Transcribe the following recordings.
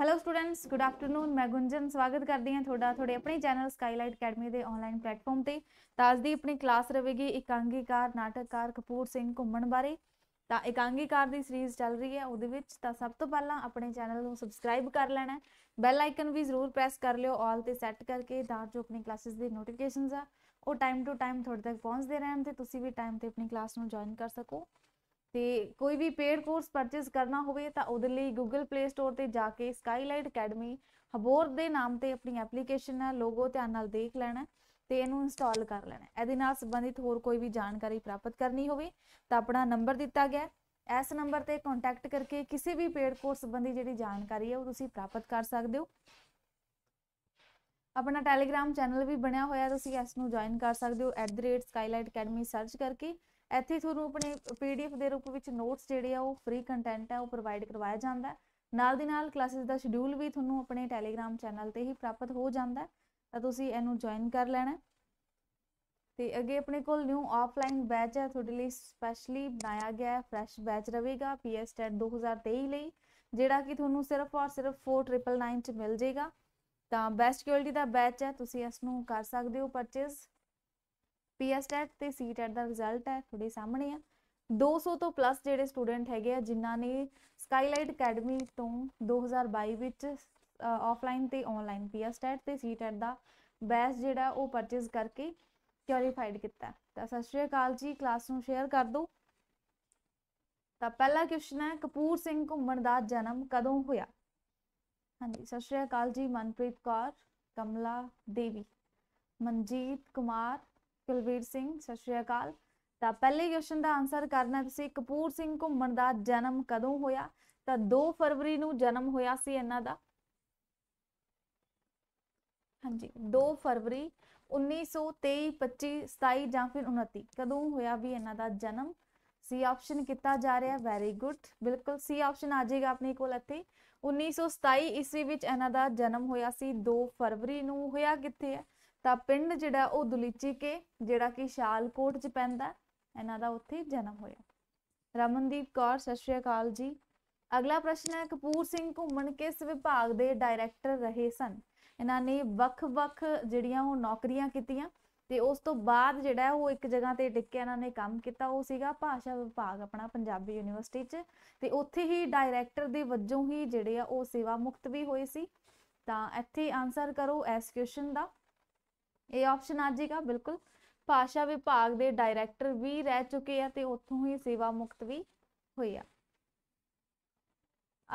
hello students good afternoon ਮੈਂ ਗੁੰਜਨ ਸਵਾਗਤ ਕਰਦੀ ਹਾਂ ਤੁਹਾਡਾ ਤੁਹਾਡੇ ਆਪਣੇ ਚੈਨਲ ਸਕਾਈਲਾਈਟ ਅਕੈਡਮੀ ਦੇ ਆਨਲਾਈਨ ਪਲੇਟਫਾਰਮ ਤੇ ਤਾਂ ਅੱਜ ਦੀ ਆਪਣੀ ਕਲਾਸ ਰਹੇਗੀ ਇਕਾਂਗੀਕਾਰ ਨਾਟਕਕਾਰ ਕਪੂਰ ਸਿੰਘ ਘੁੰਮਣ ਬਾਰੇ ਤਾਂ ਇਕਾਂਗੀਕਾਰ ਦੀ ਸੀਰੀਜ਼ ਚੱਲ ਰਹੀ ਹੈ ਉਹਦੇ ਵਿੱਚ ਤਾਂ ਸਭ ਤੋਂ ਪਹਿਲਾਂ ਆਪਣੇ ਚੈਨਲ ਨੂੰ ਸਬਸਕ੍ਰਾਈਬ ਕਰ ਲੈਣਾ ਬੈਲ ਆਈਕਨ ਵੀ ਜ਼ਰੂਰ ਪ੍ਰੈਸ ਕਰ ਲਿਓ ਆਲ ਤੇ ਸੈੱਟ ਕਰਕੇ ਤਾਂ ਜੋ ਆਪਣੀ ਕਲਾਸਿਸ ਦੀ ਨੋਟੀਫਿਕੇਸ਼ਨਸ ਆ ਉਹ ਟਾਈਮ ਟੂ ਟਾਈਮ ਤੁਹਾਡੇ ਤੱਕ ਪਹੁੰਚਦੇ ਰਹਿਣ ਤੇ ਤੁਸੀਂ ਵੀ ਟਾਈਮ ਤੇ ਆਪਣੀ ਕਲਾਸ ਨੂੰ ਜੁਆਇਨ ਕਰ ਸਕੋ ਤੇ ਕੋਈ ਵੀ ਪੇਡ ਕੋਰਸ ਪਰਚੇਸ ਕਰਨਾ ਹੋਵੇ ਤਾਂ ਉਹਦੇ ਲਈ Google Play Store ਤੇ ਜਾ ਕੇ Skylight Academy ਹਬੋਰ ਦੇ ਨਾਮ ਤੇ ਆਪਣੀ ਐਪਲੀਕੇਸ਼ਨ ਦਾ ਲੋਗੋ ਧਿਆਨ ਨਾਲ ਦੇਖ ਲੈਣਾ ਤੇ ਇਹਨੂੰ ਇੰਸਟਾਲ ਕਰ ਲੈਣਾ ਇਹਦੇ ਨਾਲ ਸੰਬੰਧਿਤ ਹੋਰ ਕੋਈ ਵੀ ਜਾਣਕਾਰੀ ਪ੍ਰਾਪਤ ਕਰਨੀ ਹੋਵੇ ਤਾਂ ਆਪਣਾ ਨੰਬਰ ਦਿੱਤਾ ਗਿਆ ਇਸ ਨੰਬਰ ਤੇ ਕੰਟੈਕਟ ਕਰਕੇ ਕਿਸੇ ਵੀ ਪੇਡ ਕੋਰਸ ਸੰਬੰਧੀ ਜਿਹੜੀ ਜਾਣਕਾਰੀ ਹੈ ਉਹ ਤੁਸੀਂ ਪ੍ਰਾਪਤ ਕਰ ਸਕਦੇ ਹੋ ਆਪਣਾ ਟੈਲੀਗ੍ਰam ਚੈਨਲ ਵੀ ਬਣਿਆ ਹੋਇਆ ਤੁਸੀਂ ਇਸ ਨੂੰ ਜੁਆਇਨ ਕਰ ਸਕਦੇ ਹੋ @skylightacademy ਸਰਚ ਕਰਕੇ ਇੱਥੇ ਤੁਹਾਨੂੰ ਆਪਣੇ ਪੀਡੀਐਫ ਦੇ ਰੂਪ ਵਿੱਚ ਨੋਟਸ ਜਿਹੜੇ ਆ ਉਹ ਫ੍ਰੀ ਕੰਟੈਂਟ ਹੈ ਉਹ ਪ੍ਰੋਵਾਈਡ ਕਰਵਾਇਆ ਜਾਂਦਾ ਨਾਲ ਦੀ ਨਾਲ ਕਲਾਸਿਸ ਦਾ ਸ਼ਡਿਊਲ ਵੀ ਤੁਹਾਨੂੰ ਆਪਣੇ ਟੈਲੀਗ੍ਰam ਚੈਨਲ ਤੇ ਹੀ ਪ੍ਰਾਪਤ ਹੋ ਜਾਂਦਾ ਤਾਂ ਤੁਸੀਂ ਇਹਨੂੰ ਜੁਆਇਨ ਕਰ ਲੈਣਾ ਤੇ ਅੱਗੇ ਆਪਣੇ ਕੋਲ ਨਿਊ ਆਫਲਾਈਨ ਬੈਚ ਹੈ ਤੁਹਾਡੇ ਲਈ ਸਪੈਸ਼ਲੀ ਬਣਾਇਆ ਗਿਆ ਹੈ ਫਰੈਸ਼ ਬੈਚ ਰਹੇਗਾ ਪੀਐਸ ਟੈਟ 2023 ਲਈ ਜਿਹੜਾ ਕਿ ਤੁਹਾਨੂੰ ਸਿਰਫ ਔਰ ਸਿਰਫ 499 ਚ ਮਿਲ ਜਾਏਗਾ ਤਾਂ ਬੈਸਟ ਕੁਆਲਿਟੀ ਦਾ ਬੈਚ ਹੈ ਤੁਸੀਂ ਇਸ ਨੂੰ ਕਰ ਸਕਦੇ ਹੋ ਪਰਚੇਸ ਪੀਐਸ ਟੈਟ e ਤੇ ਸੀ ਟੈਟ e ਦਾ ਰਿਜ਼ਲਟ ਹੈ ਤੁਹਾਡੇ ਸਾਹਮਣੇ ਆ 200 ਤੋਂ ਪਲੱਸ ਜਿਹੜੇ ਸਟੂਡੈਂਟ ਹੈਗੇ ਆ ਜਿਨ੍ਹਾਂ ਨੇ ਸਕਾਈਲਾਈਟ ਅਕੈਡਮੀ ਤੋਂ 2022 ਵਿੱਚ ਆਫਲਾਈਨ ਤੇ ਆਨਲਾਈਨ ਪੀਐਸ ਟੈਟ ਤੇ ਸੀ ਟੈਟ e ਦਾ ਬੈਸ ਜਿਹੜਾ ਉਹ ਪਰਚੇਸ ਕਰਕੇ ਕੁਆਲੀਫਾਈਡ ਕੀਤਾ ਤਾਂ ਸਤਿ ਸ਼੍ਰੀ ਅਕਾਲ ਜੀ ਕਲਾਸ ਨੂੰ ਸ਼ੇਅਰ ਕਰ ਦਿਓ ਤਾਂ ਪਹਿਲਾ ਕੁਐਸਚਨ ਹੈ ਕਪੂਰ ਸਿੰਘ ਘੁੰਮਣ ਦਾ ਜਨਮ ਕਦੋਂ ਹੋਇਆ ਹਾਂਜੀ ਸਤਿ ਸ਼੍ਰੀ ਅਕਾਲ ਜੀ ਮਨਪ੍ਰੀਤ ਕੌਰ ਕਮਲਾ ਦੇਵੀ ਮਨਜੀਤ ਕੁਮਾਰ ਕੁਲਵੀਰ ਸਿੰਘ ਸਤਿ ਸ਼੍ਰੀ ਅਕਾਲ ਤਾਂ ਪਹਿਲੇ ਕੁਐਸਚਨ ਦਾ ਆਨਸਰ ਕਰਨਾ ਤੁਸੀਂ ਕਪੂਰ ਸਿੰਘ ਘੁੰਮਣ ਦਾ ਜਨਮ ਕਦੋਂ ਹੋਇਆ ਤਾਂ 2 ਫਰਵਰੀ ਨੂੰ ਜਨਮ ਹੋਇਆ ਸੀ ਇਹਨਾਂ ਦਾ ਹਾਂਜੀ 2 ਫਰਵਰੀ 1923 25 27 ਜਾਂ ਫਿਰ 29 ਕਦੋਂ ਹੋਇਆ ਵੀ ਇਹਨਾਂ ਦਾ ਜਨਮ ਸੀ ਆਪਸ਼ਨ ਕੀਤਾ ਜਾ ਰਿਹਾ ਵੈਰੀ ਗੁੱਡ ਬਿਲਕੁਲ ਸੀ ਆਪਸ਼ਨ ਆ ਜਾਏਗਾ ਆਪਣੇ ਕੋਲ ਇੱਥੇ 1927 ਈਸਵੀ ਵਿੱਚ ਇਹਨਾਂ ਦਾ ਜਨਮ ਹੋਇਆ ਸੀ 2 ਫਰਵਰੀ ਨੂੰ ਹੋਇਆ ਕਿੱਥੇ ਹੈ ਤਾਂ ਪਿੰਡ ਜਿਹੜਾ ਉਹ ਦੁਲੀਚੀ ਕੇ ਜਿਹੜਾ ਕਿ ਸ਼ਾਲਕੋਟ 'ਚ ਪੈਂਦਾ ਇਹਨਾਂ ਦਾ ਉੱਥੇ ਜਨਮ ਹੋਇਆ ਰਮਨਦੀਪ ਕੌਰ ਸਤਿ ਸ਼੍ਰੀ ਅਕਾਲ ਜੀ ਅਗਲਾ ਪ੍ਰਸ਼ਨ ਹੈ ਕਪੂਰ ਸਿੰਘ ਘੁੰਮਣ ਕਿਸ ਵਿਭਾਗ ਦੇ ਡਾਇਰੈਕਟਰ ਰਹੇ ਸਨ ਇਹਨਾਂ ਨੇ ਵੱਖ-ਵੱਖ ਜਿਹੜੀਆਂ ਉਹ ਨੌਕਰੀਆਂ ਕੀਤੀਆਂ ਤੇ ਉਸ ਤੋਂ ਬਾਅਦ ਜਿਹੜਾ ਉਹ ਇੱਕ ਜਗ੍ਹਾ ਤੇ ਟਿੱਕ ਕੇ ਇਹਨਾਂ ਨੇ ਕੰਮ ਕੀਤਾ ਉਹ ਸੀਗਾ ਭਾਸ਼ਾ ਵਿਭਾਗ ਆਪਣਾ ਪੰਜਾਬੀ ਯੂਨੀਵਰਸਿਟੀ 'ਚ ਤੇ ਉੱਥੇ ਹੀ ਡਾਇਰੈਕਟਰ ਦੇ ਵਜੋਂ ਹੀ ਜਿਹੜੇ ਆ ਉਹ ਸੇਵਾ ਮੁਕਤ ਵੀ ਹੋਏ ਸੀ ਤਾਂ ਇੱਥੇ ਆਨਸਰ ਕਰੋ ਇਸ ਕੁਐਸਚਨ ਦਾ ਇਹ ਆਪਸ਼ਨ ਆ ਜਾਏਗਾ ਬਿਲਕੁਲ ਭਾਸ਼ਾ ਵਿਭਾਗ ਦੇ ਡਾਇਰੈਕਟਰ ਵੀ ਰਹਿ ਚੁੱਕੇ ਆ ਤੇ ਉੱਥੋਂ ਹੀ ਸੇਵਾ ਮੁਕਤ ਵੀ ਹੋਏ ਆ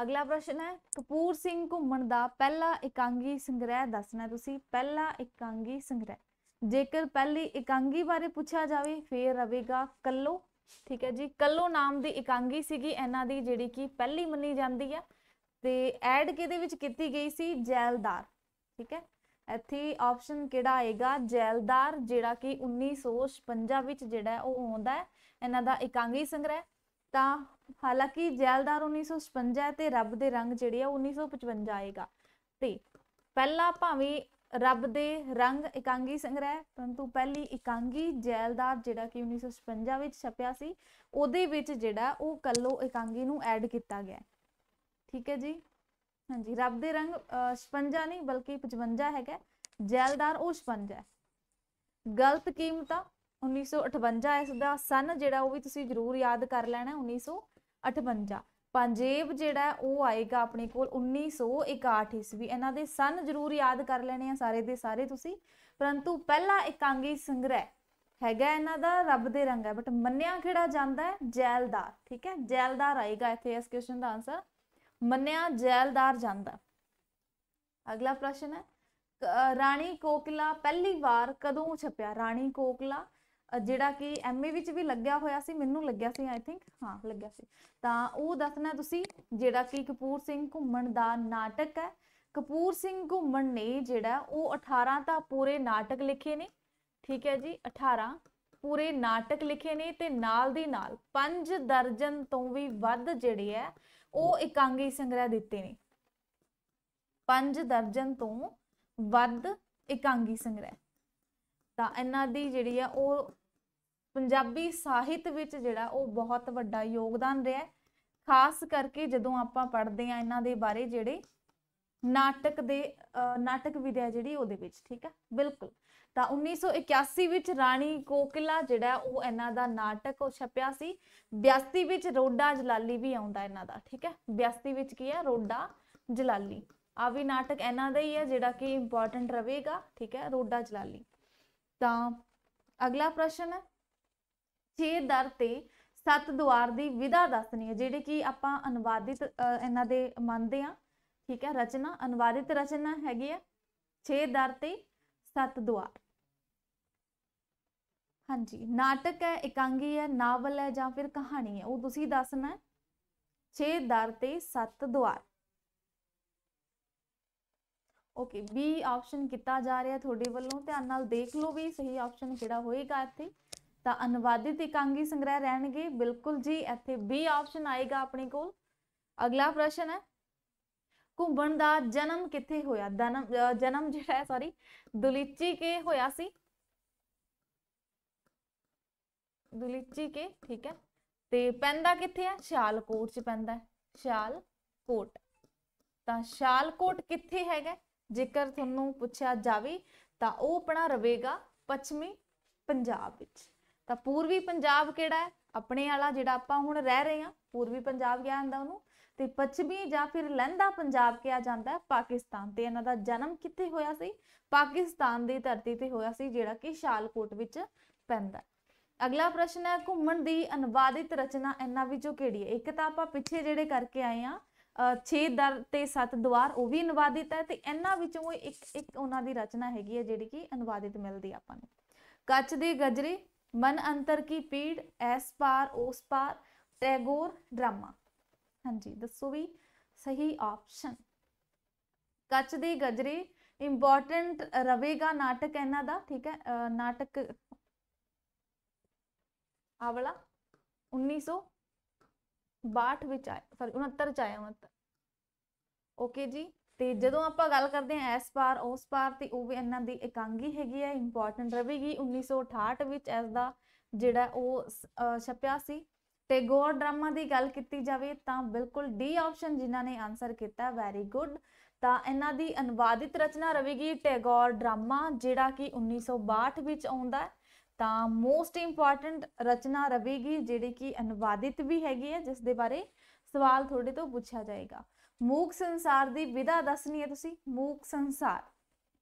ਅਗਲਾ ਪ੍ਰਸ਼ਨ ਹੈ ਕਪੂਰ ਸਿੰਘ ਘੁੰਮਣ ਦਾ ਪਹਿਲਾ ਇਕਾਂਗੀ ਸੰਗ੍ਰਹਿ ਦੱਸਣਾ ਤੁਸੀਂ ਪਹਿਲਾ ਇਕਾਂਗੀ ਸੰਗ੍ਰਹਿ ਜੇਕਰ ਪਹਿਲੀ ਇਕਾਂਗੀ ਬਾਰੇ ਪੁੱਛਿਆ ਜਾਵੇ ਫੇਰ ਰਵੇਗਾ ਕੱਲੋ ਠੀਕ ਹੈ ਜੀ ਕੱਲੋ ਨਾਮ ਦੀ ਇਕਾਂਗੀ ਸੀਗੀ ਇਹਨਾਂ ਦੀ ਜਿਹੜੀ ਕਿ ਪਹਿਲੀ ਮੰਨੀ ਜਾਂਦੀ ਆ ਤੇ ਐਡ ਕਿਹਦੇ ਵਿੱਚ ਕੀਤੀ ਗਈ ਸੀ ਜੈਲਦਾਰ ਠੀਕ ਹੈ ਇੱਥੇ ਆਪਸ਼ਨ ਕਿਹੜਾ ਆਏਗਾ ਜੈਲਦਾਰ ਜਿਹੜਾ ਕਿ 1956 ਵਿੱਚ ਜਿਹੜਾ ਉਹ ਆਉਂਦਾ ਹੈ ਇਹਨਾਂ ਦਾ ਇਕਾਂਗੀ ਸੰਗ੍ਰਹਿ ਤਾਂ ਹਾਲਾਂਕਿ ਜੈਲਦਾਰ 1956 ਤੇ ਰੱਬ ਦੇ ਰੰਗ ਜਿਹੜੇ ਆ 1955 ਆਏਗਾ ਤੇ ਪਹਿਲਾ ਭਾਵੇਂ ਰੱਬ ਦੇ ਰੰਗ ਇਕਾਂਗੀ ਸੰਗ੍ਰਹਿ ਪਰੰਤੂ ਪਹਿਲੀ ਇਕਾਂਗੀ ਜੈਲਦਾਰ ਜਿਹੜਾ ਕਿ 1956 ਵਿੱਚ ਛਪਿਆ ਸੀ ਉਹਦੇ ਵਿੱਚ ਜਿਹੜਾ ਉਹ ਕੱਲੋ ਇਕਾਂਗੀ ਨੂੰ ਐਡ ਕੀਤਾ ਗਿਆ ਠੀਕ ਹੈ ਜੀ ਹਾਂਜੀ ਰੱਬ ਦੇ ਰੰਗ 55 ਨਹੀਂ ਬਲਕਿ 55 ਹੈਗਾ ਜੈਲਦਾਰ ਉਹ 55 ਗਲਤ ਕੀਮਤਾ 1958 ਇਸ ਦਾ ਸਨ ਜਿਹੜਾ ਉਹ ਵੀ ਤੁਸੀਂ ਜ਼ਰੂਰ ਯਾਦ ਕਰ ਲੈਣਾ 1958 ਪੰਜੇਬ ਜਿਹੜਾ ਉਹ ਆਏਗਾ ਆਪਣੇ ਕੋਲ 1961 ਇਸਵੀ ਇਹਨਾਂ ਦੇ ਸਨ ਜ਼ਰੂਰ ਯਾਦ ਕਰ ਲੈਣੇ ਆ ਸਾਰੇ ਦੇ ਸਾਰੇ ਤੁਸੀਂ ਪਰੰਤੂ ਪਹਿਲਾ ਇਕਾਂਗੀ ਸੰਗ੍ਰਹਿ ਹੈਗਾ ਇਹਨਾਂ ਦਾ ਰੱਬ ਦੇ ਰੰਗ ਹੈ ਬਟ ਮੰਨਿਆ ਕਿਹੜਾ ਜਾਂਦਾ ਹੈ ਜੈਲਦਾਰ ਠੀਕ ਹੈ ਜੈਲਦਾਰ ਆਏਗਾ ਇੱਥੇ ਇਸ ਕੁਐਸਚਨ ਦਾ ਆਨਸਰ ਮੰਨਿਆ ਜੈਲਦਾਰ ਜਾਂਦਾ ਅਗਲਾ ਪ੍ਰਸ਼ਨ ਹੈ ਰਾਣੀ ਕੋਕਲਾ ਪਹਿਲੀ ਵਾਰ ਕਦੋਂ ਛਪਿਆ ਰਾਣੀ ਕੋਕਲਾ ਜਿਹੜਾ ਕਿ ਐਮਏ ਵਿੱਚ ਵੀ ਲੱਗਿਆ ਹੋਇਆ ਸੀ ਮੈਨੂੰ ਲੱਗਿਆ ਸੀ ਆਈ ਥਿੰਕ ਹਾਂ ਲੱਗਿਆ ਸੀ ਤਾਂ ਉਹ ਦੱਸਣਾ ਤੁਸੀਂ ਜਿਹੜਾ ਕਿ ਕਪੂਰ ਸਿੰਘ ਘੁੰਮਣ ਦਾ ਨਾਟਕ ਹੈ ਕਪੂਰ ਸਿੰਘ ਘੁੰਮਣ ਨੇ ਜਿਹੜਾ ਉਹ 18 ਤਾਂ ਪੂਰੇ ਨਾਟਕ ਲਿਖੇ ਨੇ ਠੀਕ ਹੈ ਜੀ 18 ਪੂਰੇ ਨਾਟਕ ਲਿਖੇ ਨੇ ਤੇ ਨਾਲ ਦੀ ਨਾਲ 5 ਦਰਜਨ ਤੋਂ ਵੀ ਵੱਧ ਜਿਹੜੇ ਐ ਉਹ ਇਕਾਂਗੀ ਸੰਗ੍ਰਹਿ ਦਿੱਤੇ ਨੇ ਪੰਜ ਦਰਜਨ ਤੋਂ ਵੱਧ ਇਕਾਂਗੀ ਸੰਗ੍ਰਹਿ ਤਾਂ ਇਹਨਾਂ ਦੀ ਜਿਹੜੀ ਆ ਉਹ ਪੰਜਾਬੀ ਸਾਹਿਤ ਵਿੱਚ ਜਿਹੜਾ ਉਹ ਬਹੁਤ ਵੱਡਾ ਯੋਗਦਾਨ ਰਿਹਾ ਖਾਸ ਕਰਕੇ ਜਦੋਂ ਆਪਾਂ ਪੜ੍ਹਦੇ ਆ ਇਹਨਾਂ ਦੇ ਬਾਰੇ ਜਿਹੜੇ ਨਾਟਕ ਦੇ ਨਾਟਕ ਵਿਦਿਆ ਜਿਹੜੀ ਉਹਦੇ ਵਿੱਚ ਠੀਕ ਹੈ ਬਿਲਕੁਲ ਤਾਂ 1981 ਵਿੱਚ ਰਾਣੀ ਕੋਕਿਲਾ ਜਿਹੜਾ ਉਹ ਇਹਨਾਂ ਦਾ ਨਾਟਕ ਉਹ ਛਪਿਆ ਸੀ 82 ਵਿੱਚ ਰੋਡਾ ਜਲਾਲੀ ਵੀ ਆਉਂਦਾ ਇਹਨਾਂ ਦਾ ਠੀਕ ਹੈ 82 ਵਿੱਚ ਕੀ ਹੈ ਰੋਡਾ ਜਲਾਲੀ ਆ ਵੀ ਨਾਟਕ ਇਹਨਾਂ ਦਾ ਹੀ ਹੈ ਜਿਹੜਾ ਕਿ ਇੰਪੋਰਟੈਂਟ ਰਹੇਗਾ ਠੀਕ ਹੈ ਰੋਡਾ ਜਲਾਲੀ ਤਾਂ ਅਗਲਾ ਪ੍ਰਸ਼ਨ ਹੈ 6 ਦਰ ਤੇ ਸੱਤ ਦੁਆਰ ਦੀ ਵਿਧਾ ਦੱਸਣੀ ਹੈ ਜਿਹੜੇ ਕਿ ਆਪਾਂ ਅਨੁਵਾਦਿਤ ਇਹਨਾਂ ਦੇ ਮੰਨਦੇ ਆ ਠੀਕ ਹੈ ਰਚਨਾ ਅਨੁਵਾਦਿਤ ਰਚਨਾ ਹੈਗੀ ਹੈ 6 ਦਰ ਤੇ 7 ਦੁਆਰ ਹਾਂਜੀ ਨਾਟਕ ਹੈ ਇਕਾਂਗੀ ਹੈ ਨਾਵਲ ਹੈ ਜਾਂ ਫਿਰ ਕਹਾਣੀ ਹੈ ਉਹ ਤੁਸੀਂ ਦੱਸਣਾ ਹੈ 6 ਦਰ ਤੇ 7 ਦੁਆਰ ਓਕੇ ਬੀ ਆਪਸ਼ਨ ਕੀਤਾ ਜਾ ਰਿਹਾ ਤੁਹਾਡੇ ਵੱਲੋਂ ਧਿਆਨ ਨਾਲ ਦੇਖ ਲਓ ਵੀ ਸਹੀ ਆਪਸ਼ਨ ਕਿਹੜਾ ਹੋਏਗਾ ਇੱਥੇ ਤਾਂ ਅਨੁਵਾਦਿਤ ਇਕਾਂਗੀ ਸੰਗ੍ਰਹਿ ਰਹਿਣਗੇ ਬਿਲਕੁਲ ਜੀ ਇੱਥੇ ਬੀ ਆਪਸ਼ਨ ਆਏਗਾ ਆਪਣੇ ਕੋਲ ਅਗਲਾ ਪ੍ਰਸ਼ਨ ਹੈ ਘੁੰਮਣ ਦਾ ਜਨਮ ਕਿੱਥੇ ਹੋਇਆ ਜਨਮ ਜਿਹੜਾ ਹੈ ਸੌਰੀ ਦੁਲੀਚੀ ਕੇ ਹੋਇਆ ਸੀ ਦੁਲੀਚੀ ਕੇ ਠੀਕ ਹੈ ਤੇ ਪੈਂਦਾ ਕਿੱਥੇ ਹੈ ਸ਼ਾਲਕੋਟ ਚ ਪੈਂਦਾ ਸ਼ਾਲਕੋਟ ਤਾਂ ਸ਼ਾਲਕੋਟ ਕਿੱਥੇ ਹੈਗਾ ਜੇਕਰ ਤੁਹਾਨੂੰ ਪੁੱਛਿਆ ਜਾਵੇ ਤਾਂ ਉਹ ਆਪਣਾ ਰਵੇਗਾ ਪੱਛਮੀ ਪੰਜਾਬ ਵਿੱਚ ਤਾਂ ਪੂਰਬੀ ਪੰਜਾਬ ਕਿਹੜਾ ਹੈ ਆਪਣੇ ਵਾਲਾ ਜਿਹੜਾ ਆਪਾਂ ਹੁਣ ਰਹਿ ਰਹੇ ਹਾਂ ਪੂਰਬੀ ਪੰਜਾਬ ਕਿਹਾ ਜਾਂਦਾ ਉਹਨੂੰ ਤੇ ਪੱਛਮੀ ਜਾਂ ਫਿਰ ਲਹਿੰਦਾ ਪੰਜਾਬ ਕਿਹਾ ਜਾਂਦਾ ਹੈ ਪਾਕਿਸਤਾਨ ਤੇ ਇਹਨਾਂ ਦਾ ਜਨਮ ਕਿੱਥੇ ਹੋਇਆ ਸੀ ਪਾਕਿਸਤਾਨ ਦੀ ਧਰਤੀ ਤੇ ਹੋਇਆ ਸੀ ਜਿਹੜਾ ਕਿ ਸ਼ਾਲਕੋਟ ਵਿੱਚ ਪੈਂਦਾ ਅਗਲਾ ਪ੍ਰਸ਼ਨ ਹੈ ਘੁੰਮਣ ਦੀ ਅਨਵਾਦਿਤ ਰਚਨਾ ਇਹਨਾਂ ਵਿੱਚੋਂ ਕਿਹੜੀ ਹੈ ਇੱਕ ਤਾਂ ਆਪਾਂ ਪਿੱਛੇ ਜਿਹੜੇ ਕਰਕੇ ਆਏ ਆ 6 ਦਰ ਤੇ 7 ਦਵਾਰ ਉਹ ਵੀ ਅਨਵਾਦਿਤ ਹੈ ਤੇ ਇਹਨਾਂ ਵਿੱਚੋਂ ਇੱਕ ਇੱਕ ਉਹਨਾਂ ਦੀ ਰਚਨਾ ਹੈਗੀ ਹੈ ਜਿਹੜੀ ਕਿ ਅਨਵਾਦਿਤ ਮਿਲਦੀ ਆਪਾਂ ਨੂੰ ਕੱਚ ਦੇ ਗਜਰੇ ਮਨ ਅੰਤਰ ਕੀ ਪੀੜ ਐਸ ਪਾਰ ਉਸ ਪਾਰ ਟੈਗੋਰ ਡਰਾਮਾ ਹਾਂਜੀ ਦੱਸੋ ਵੀ ਸਹੀ ਆਪਸ਼ਨ ਕੱਚ ਦੇ ਗਜਰੇ ਇੰਪੋਰਟੈਂਟ ਰਵੇਗਾ ਨਾਟਕ ਇਹਨਾਂ ਦਾ ਠੀਕ ਹੈ ਨਾਟਕ ਆਵਲਾ 1962 ਵਿੱਚ ਆਇਆ ਸੌਰੀ 69 ਚ ਆਇਆ ਮਤ ਓਕੇ ਜੀ ਤੇ ਜਦੋਂ ਆਪਾਂ ਗੱਲ ਕਰਦੇ ਹਾਂ ਇਸ ਪਾਰ ਉਸ ਪਾਰ ਤੇ ਉਹ ਵੀ ਇਹਨਾਂ ਦੀ ਇਕਾਂਗੀ ਹੈਗੀ ਹੈ ਇੰਪੋਰਟੈਂਟ ਰਵੇਗੀ 1968 ਵਿੱਚ ਇਸ ਦਾ ਜਿਹੜਾ ਉਹ ਛਪਿਆ ਸੀ ਤੇ ਟੈਗੋਰ ਡਰਾਮਾ ਦੀ ਗੱਲ ਕੀਤੀ ਜਾਵੇ ਤਾਂ ਬਿਲਕੁਲ ਡੀ ਆਪਸ਼ਨ ਜਿਨ੍ਹਾਂ ਨੇ ਆਨਸਰ ਕੀਤਾ ਵੈਰੀ ਗੁੱਡ ਤਾਂ ਇਹਨਾਂ ਦੀ ਅਨੁਵਾਦਿਤ ਰਚਨਾ ਰਵੇਗੀ ਟੈਗੋਰ ਡਰਾਮਾ ਜਿਹੜਾ ਕਿ 1962 ਵਿੱਚ ਆਉਂਦਾ ਹੈ ਤਾਂ ਮੋਸਟ ਇੰਪੋਰਟੈਂਟ ਰਚਨਾ ਰਵੇਗੀ ਜਿਹੜੀ ਕਿ ਅਨੁਵਾਦਿਤ ਵੀ ਹੈਗੀ ਹੈ ਜਿਸ ਦੇ ਬਾਰੇ ਸਵਾਲ ਤੁਹਾਡੇ ਤੋਂ ਪੁੱਛਿਆ ਜਾਏਗਾ ਮੂਕ ਸੰਸਾਰ ਦੀ ਵਿਧਾ ਦੱਸਣੀ ਹੈ ਤੁਸੀਂ ਮੂਕ ਸੰਸਾਰ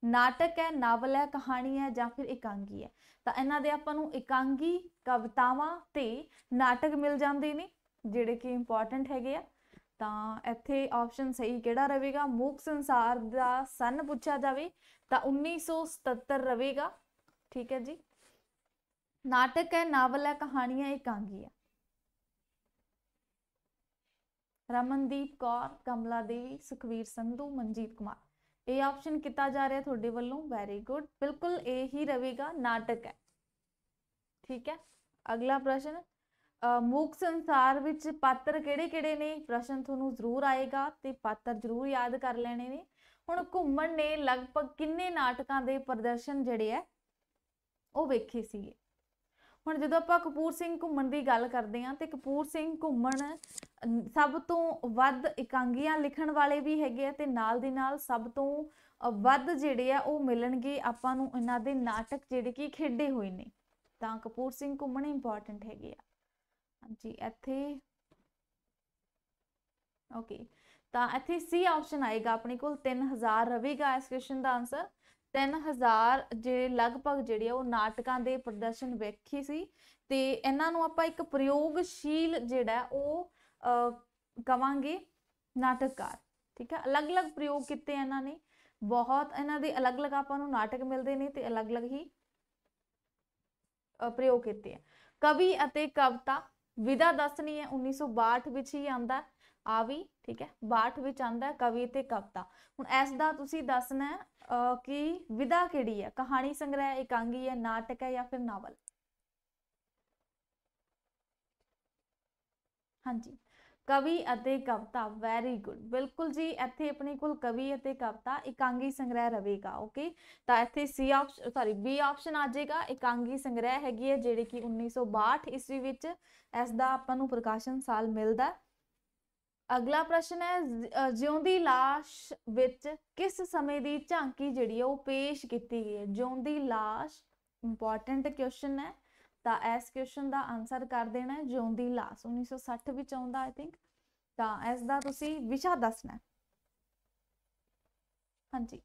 ਨਾਟਕ ਹੈ ਨਾਵਲ ਹੈ ਕਹਾਣੀ ਹੈ ਜਾਂ ਫਿਰ ਇਕਾਂਗੀ ਹੈ ਤਾਂ ਇਹਨਾਂ ਦੇ ਆਪਾਂ ਨੂੰ ਇਕਾਂਗੀ ਕਵਿਤਾਵਾਂ ਤੇ ਨਾਟਕ ਮਿਲ ਜਾਂਦੇ ਨੇ ਜਿਹੜੇ ਕਿ ਇੰਪੋਰਟੈਂਟ ਹੈਗੇ ਆ ਤਾਂ ਇੱਥੇ ਆਪਸ਼ਨ ਸਹੀ ਕਿਹੜਾ ਰਹੇਗਾ ਮੂਕ ਸੰਸਾਰ ਦਾ ਸਨ ਪੁੱਛਿਆ ਜਾਵੇ ਤਾਂ 1977 ਰਹੇਗਾ ਠੀਕ ਹੈ ਜੀ ਨਾਟਕ ਹੈ ਨਾਵਲ ਹੈ ਕਹਾਣੀ ਹੈ ਇਕਾਂਗੀ ਹੈ ਰਮਨਦੀਪ ਕੌਰ ਕਮਲਾ ਦੇਵੀ ਸੁਖਵੀਰ ਸੰਧੂ ਮਨਜੀਤ ਕੁਮਾਰ ਇਹ ਆਪਸ਼ਨ ਕੀਤਾ ਜਾ ਰਿਹਾ ਤੁਹਾਡੇ ਵੱਲੋਂ ਵੈਰੀ ਗੁੱਡ ਬਿਲਕੁਲ ਇਹ ਹੀ ਰਹੇਗਾ ਨਾਟਕ ਹੈ ਠੀਕ ਹੈ ਅਗਲਾ ਪ੍ਰਸ਼ਨ ਮੂਕ ਸੰਸਾਰ ਵਿੱਚ ਪਾਤਰ ਕਿਹੜੇ-ਕਿਹੜੇ ਨੇ ਪ੍ਰਸ਼ਨ ਤੁਹਾਨੂੰ ਜ਼ਰੂਰ ਆਏਗਾ ਤੇ ਪਾਤਰ ਜ਼ਰੂਰ ਯਾਦ ਕਰ ਲੈਣੇ ਨੇ ਹੁਣ ਘੁੰਮਣ ਨੇ ਲਗਭਗ ਕਿੰਨੇ ਨਾਟਕਾਂ ਦੇ ਪ੍ਰਦਰਸ਼ਨ ਜਿਹੜੇ ਆ ਉਹ ਵੇਖੇ ਸੀਗੇ ਹੁਣ ਜਦੋਂ ਆਪਾਂ ਕਪੂਰ ਸਿੰਘ ਘੁੰਮਣ ਦੀ ਗੱਲ ਕਰਦੇ ਹਾਂ ਤੇ ਕਪੂਰ ਸਿੰਘ ਘੁੰਮਣ ਸਭ ਤੋਂ ਵੱਧ ਇਕਾਂਗੀਆਂ ਲਿਖਣ ਵਾਲੇ ਵੀ ਹੈਗੇ ਆ ਤੇ ਨਾਲ ਦੀ ਨਾਲ ਸਭ ਤੋਂ ਵੱਧ ਜਿਹੜੇ ਆ ਉਹ ਮਿਲਣਗੇ ਆਪਾਂ ਨੂੰ ਇਹਨਾਂ ਦੇ ਨਾਟਕ ਜਿਹੜੇ ਕੀ ਖੇਡੇ ਹੋਏ ਨੇ ਤਾਂ ਕਪੂਰ ਸਿੰਘ ਘੁੰਮਣ ਇੰਪੋਰਟੈਂਟ ਹੈਗੇ ਆ ਹਾਂਜੀ ਇੱਥੇ ਓਕੇ ਤਾਂ ਇੱਥੇ ਸੀ ਆਪਸ਼ਨ ਆਏਗਾ ਆਪਣੇ ਕੋਲ 3000 ਰਵੇਗਾ ਇਸ ਕੁਐਸਚਨ ਦਾ ਆਨਸਰ 3000 ਜਿਹੜੇ ਲਗਭਗ ਜਿਹੜੇ ਉਹ ਨਾਟਕਾਂ ਦੇ ਪ੍ਰਦਰਸ਼ਨ ਵੇਖੀ ਸੀ ਤੇ ਇਹਨਾਂ ਨੂੰ ਆਪਾਂ ਇੱਕ ਪ੍ਰਯੋਗਸ਼ੀਲ ਜਿਹੜਾ ਉਹ ਕਵਾਂਗੇ ਨਾਟਕਕਾਰ ਠੀਕ ਹੈ ਅਲੱਗ-ਅਲੱਗ ਪ੍ਰਯੋਗ ਕੀਤੇ ਇਹਨਾਂ ਨੇ ਬਹੁਤ ਇਹਨਾਂ ਦੇ ਅਲੱਗ-ਅਲੱਗ ਆਪਾਂ ਨੂੰ ਨਾਟਕ ਮਿਲਦੇ ਨੇ ਤੇ ਅਲੱਗ-ਅਲੱਗ ਹੀ ਪ੍ਰਯੋਗ ਕੀਤੇ ਆ ਕਵੀ ਅਤੇ ਕਵਤਾ ਵਿਦਾ ਦਸਣੀ ਹੈ 1962 ਵਿੱਚ ਹੀ ਆਂਦਾ ਆ ਵੀ ਠੀਕ ਹੈ 62 ਵਿੱਚ ਆਂਦਾ ਕਵੀ ਤੇ ਕਵਤਾ ਹੁਣ ਇਸ ਦਾ ਤੁਸੀਂ ਦੱਸਣਾ ਕਿ ਵਿਧਾ ਕਿਹੜੀ ਹੈ ਕਹਾਣੀ ਸੰਗ੍ਰਹਿ ਇਕਾਂਗੀ ਹੈ ਨਾਟਕ ਹੈ ਜਾਂ ਫਿਰ ਨਾਵਲ ਹਾਂਜੀ ਕਵੀ ਅਤੇ ਕਵਤਾ ਵੈਰੀ ਗੁੱਡ ਬਿਲਕੁਲ ਜੀ ਇੱਥੇ ਆਪਣੇ ਕੋਲ ਕਵੀ ਅਤੇ ਕਵਤਾ ਇਕਾਂਗੀ ਸੰਗ੍ਰਹਿ ਰਵੇਗਾ ਓਕੇ ਤਾਂ ਇੱਥੇ C option sorry B option ਆ ਜਾਏਗਾ ਇਕਾਂਗੀ ਸੰਗ੍ਰਹਿ ਹੈਗੀ ਹੈ ਜਿਹੜੀ ਕਿ 1962 ਈਸਵੀ ਵਿੱਚ ਇਸ ਦਾ ਆਪਾਂ ਨੂੰ ਪ੍ਰਕਾਸ਼ਨ ਸਾਲ ਮਿਲਦਾ ਅਗਲਾ ਪ੍ਰਸ਼ਨ ਹੈ ਜਿਉਂਦੀ ਲਾਸ਼ ਵਿੱਚ ਕਿਸ ਸਮੇਂ ਦੀ ਝਾਂਕੀ ਜਿਹੜੀ ਉਹ ਪੇਸ਼ ਕੀਤੀ ਗਈ ਹੈ ਜਿਉਂਦੀ ਲਾਸ਼ ਇੰਪੋਰਟੈਂਟ ਕੁਐਸਚਨ ਹੈ ਤਾਂ ਇਸ ਕੁਐਸਚਨ ਦਾ ਆਨਸਰ ਕਰ ਦੇਣਾ ਹੈ ਜਿਉਂਦੀ ਲਾਸ਼ 1960 ਵਿੱਚ ਆਉਂਦਾ ਆਈ ਥਿੰਕ ਤਾਂ ਇਸ ਦਾ ਤੁਸੀਂ ਵਿਸ਼ਾ ਦੱਸਣਾ ਹਾਂਜੀ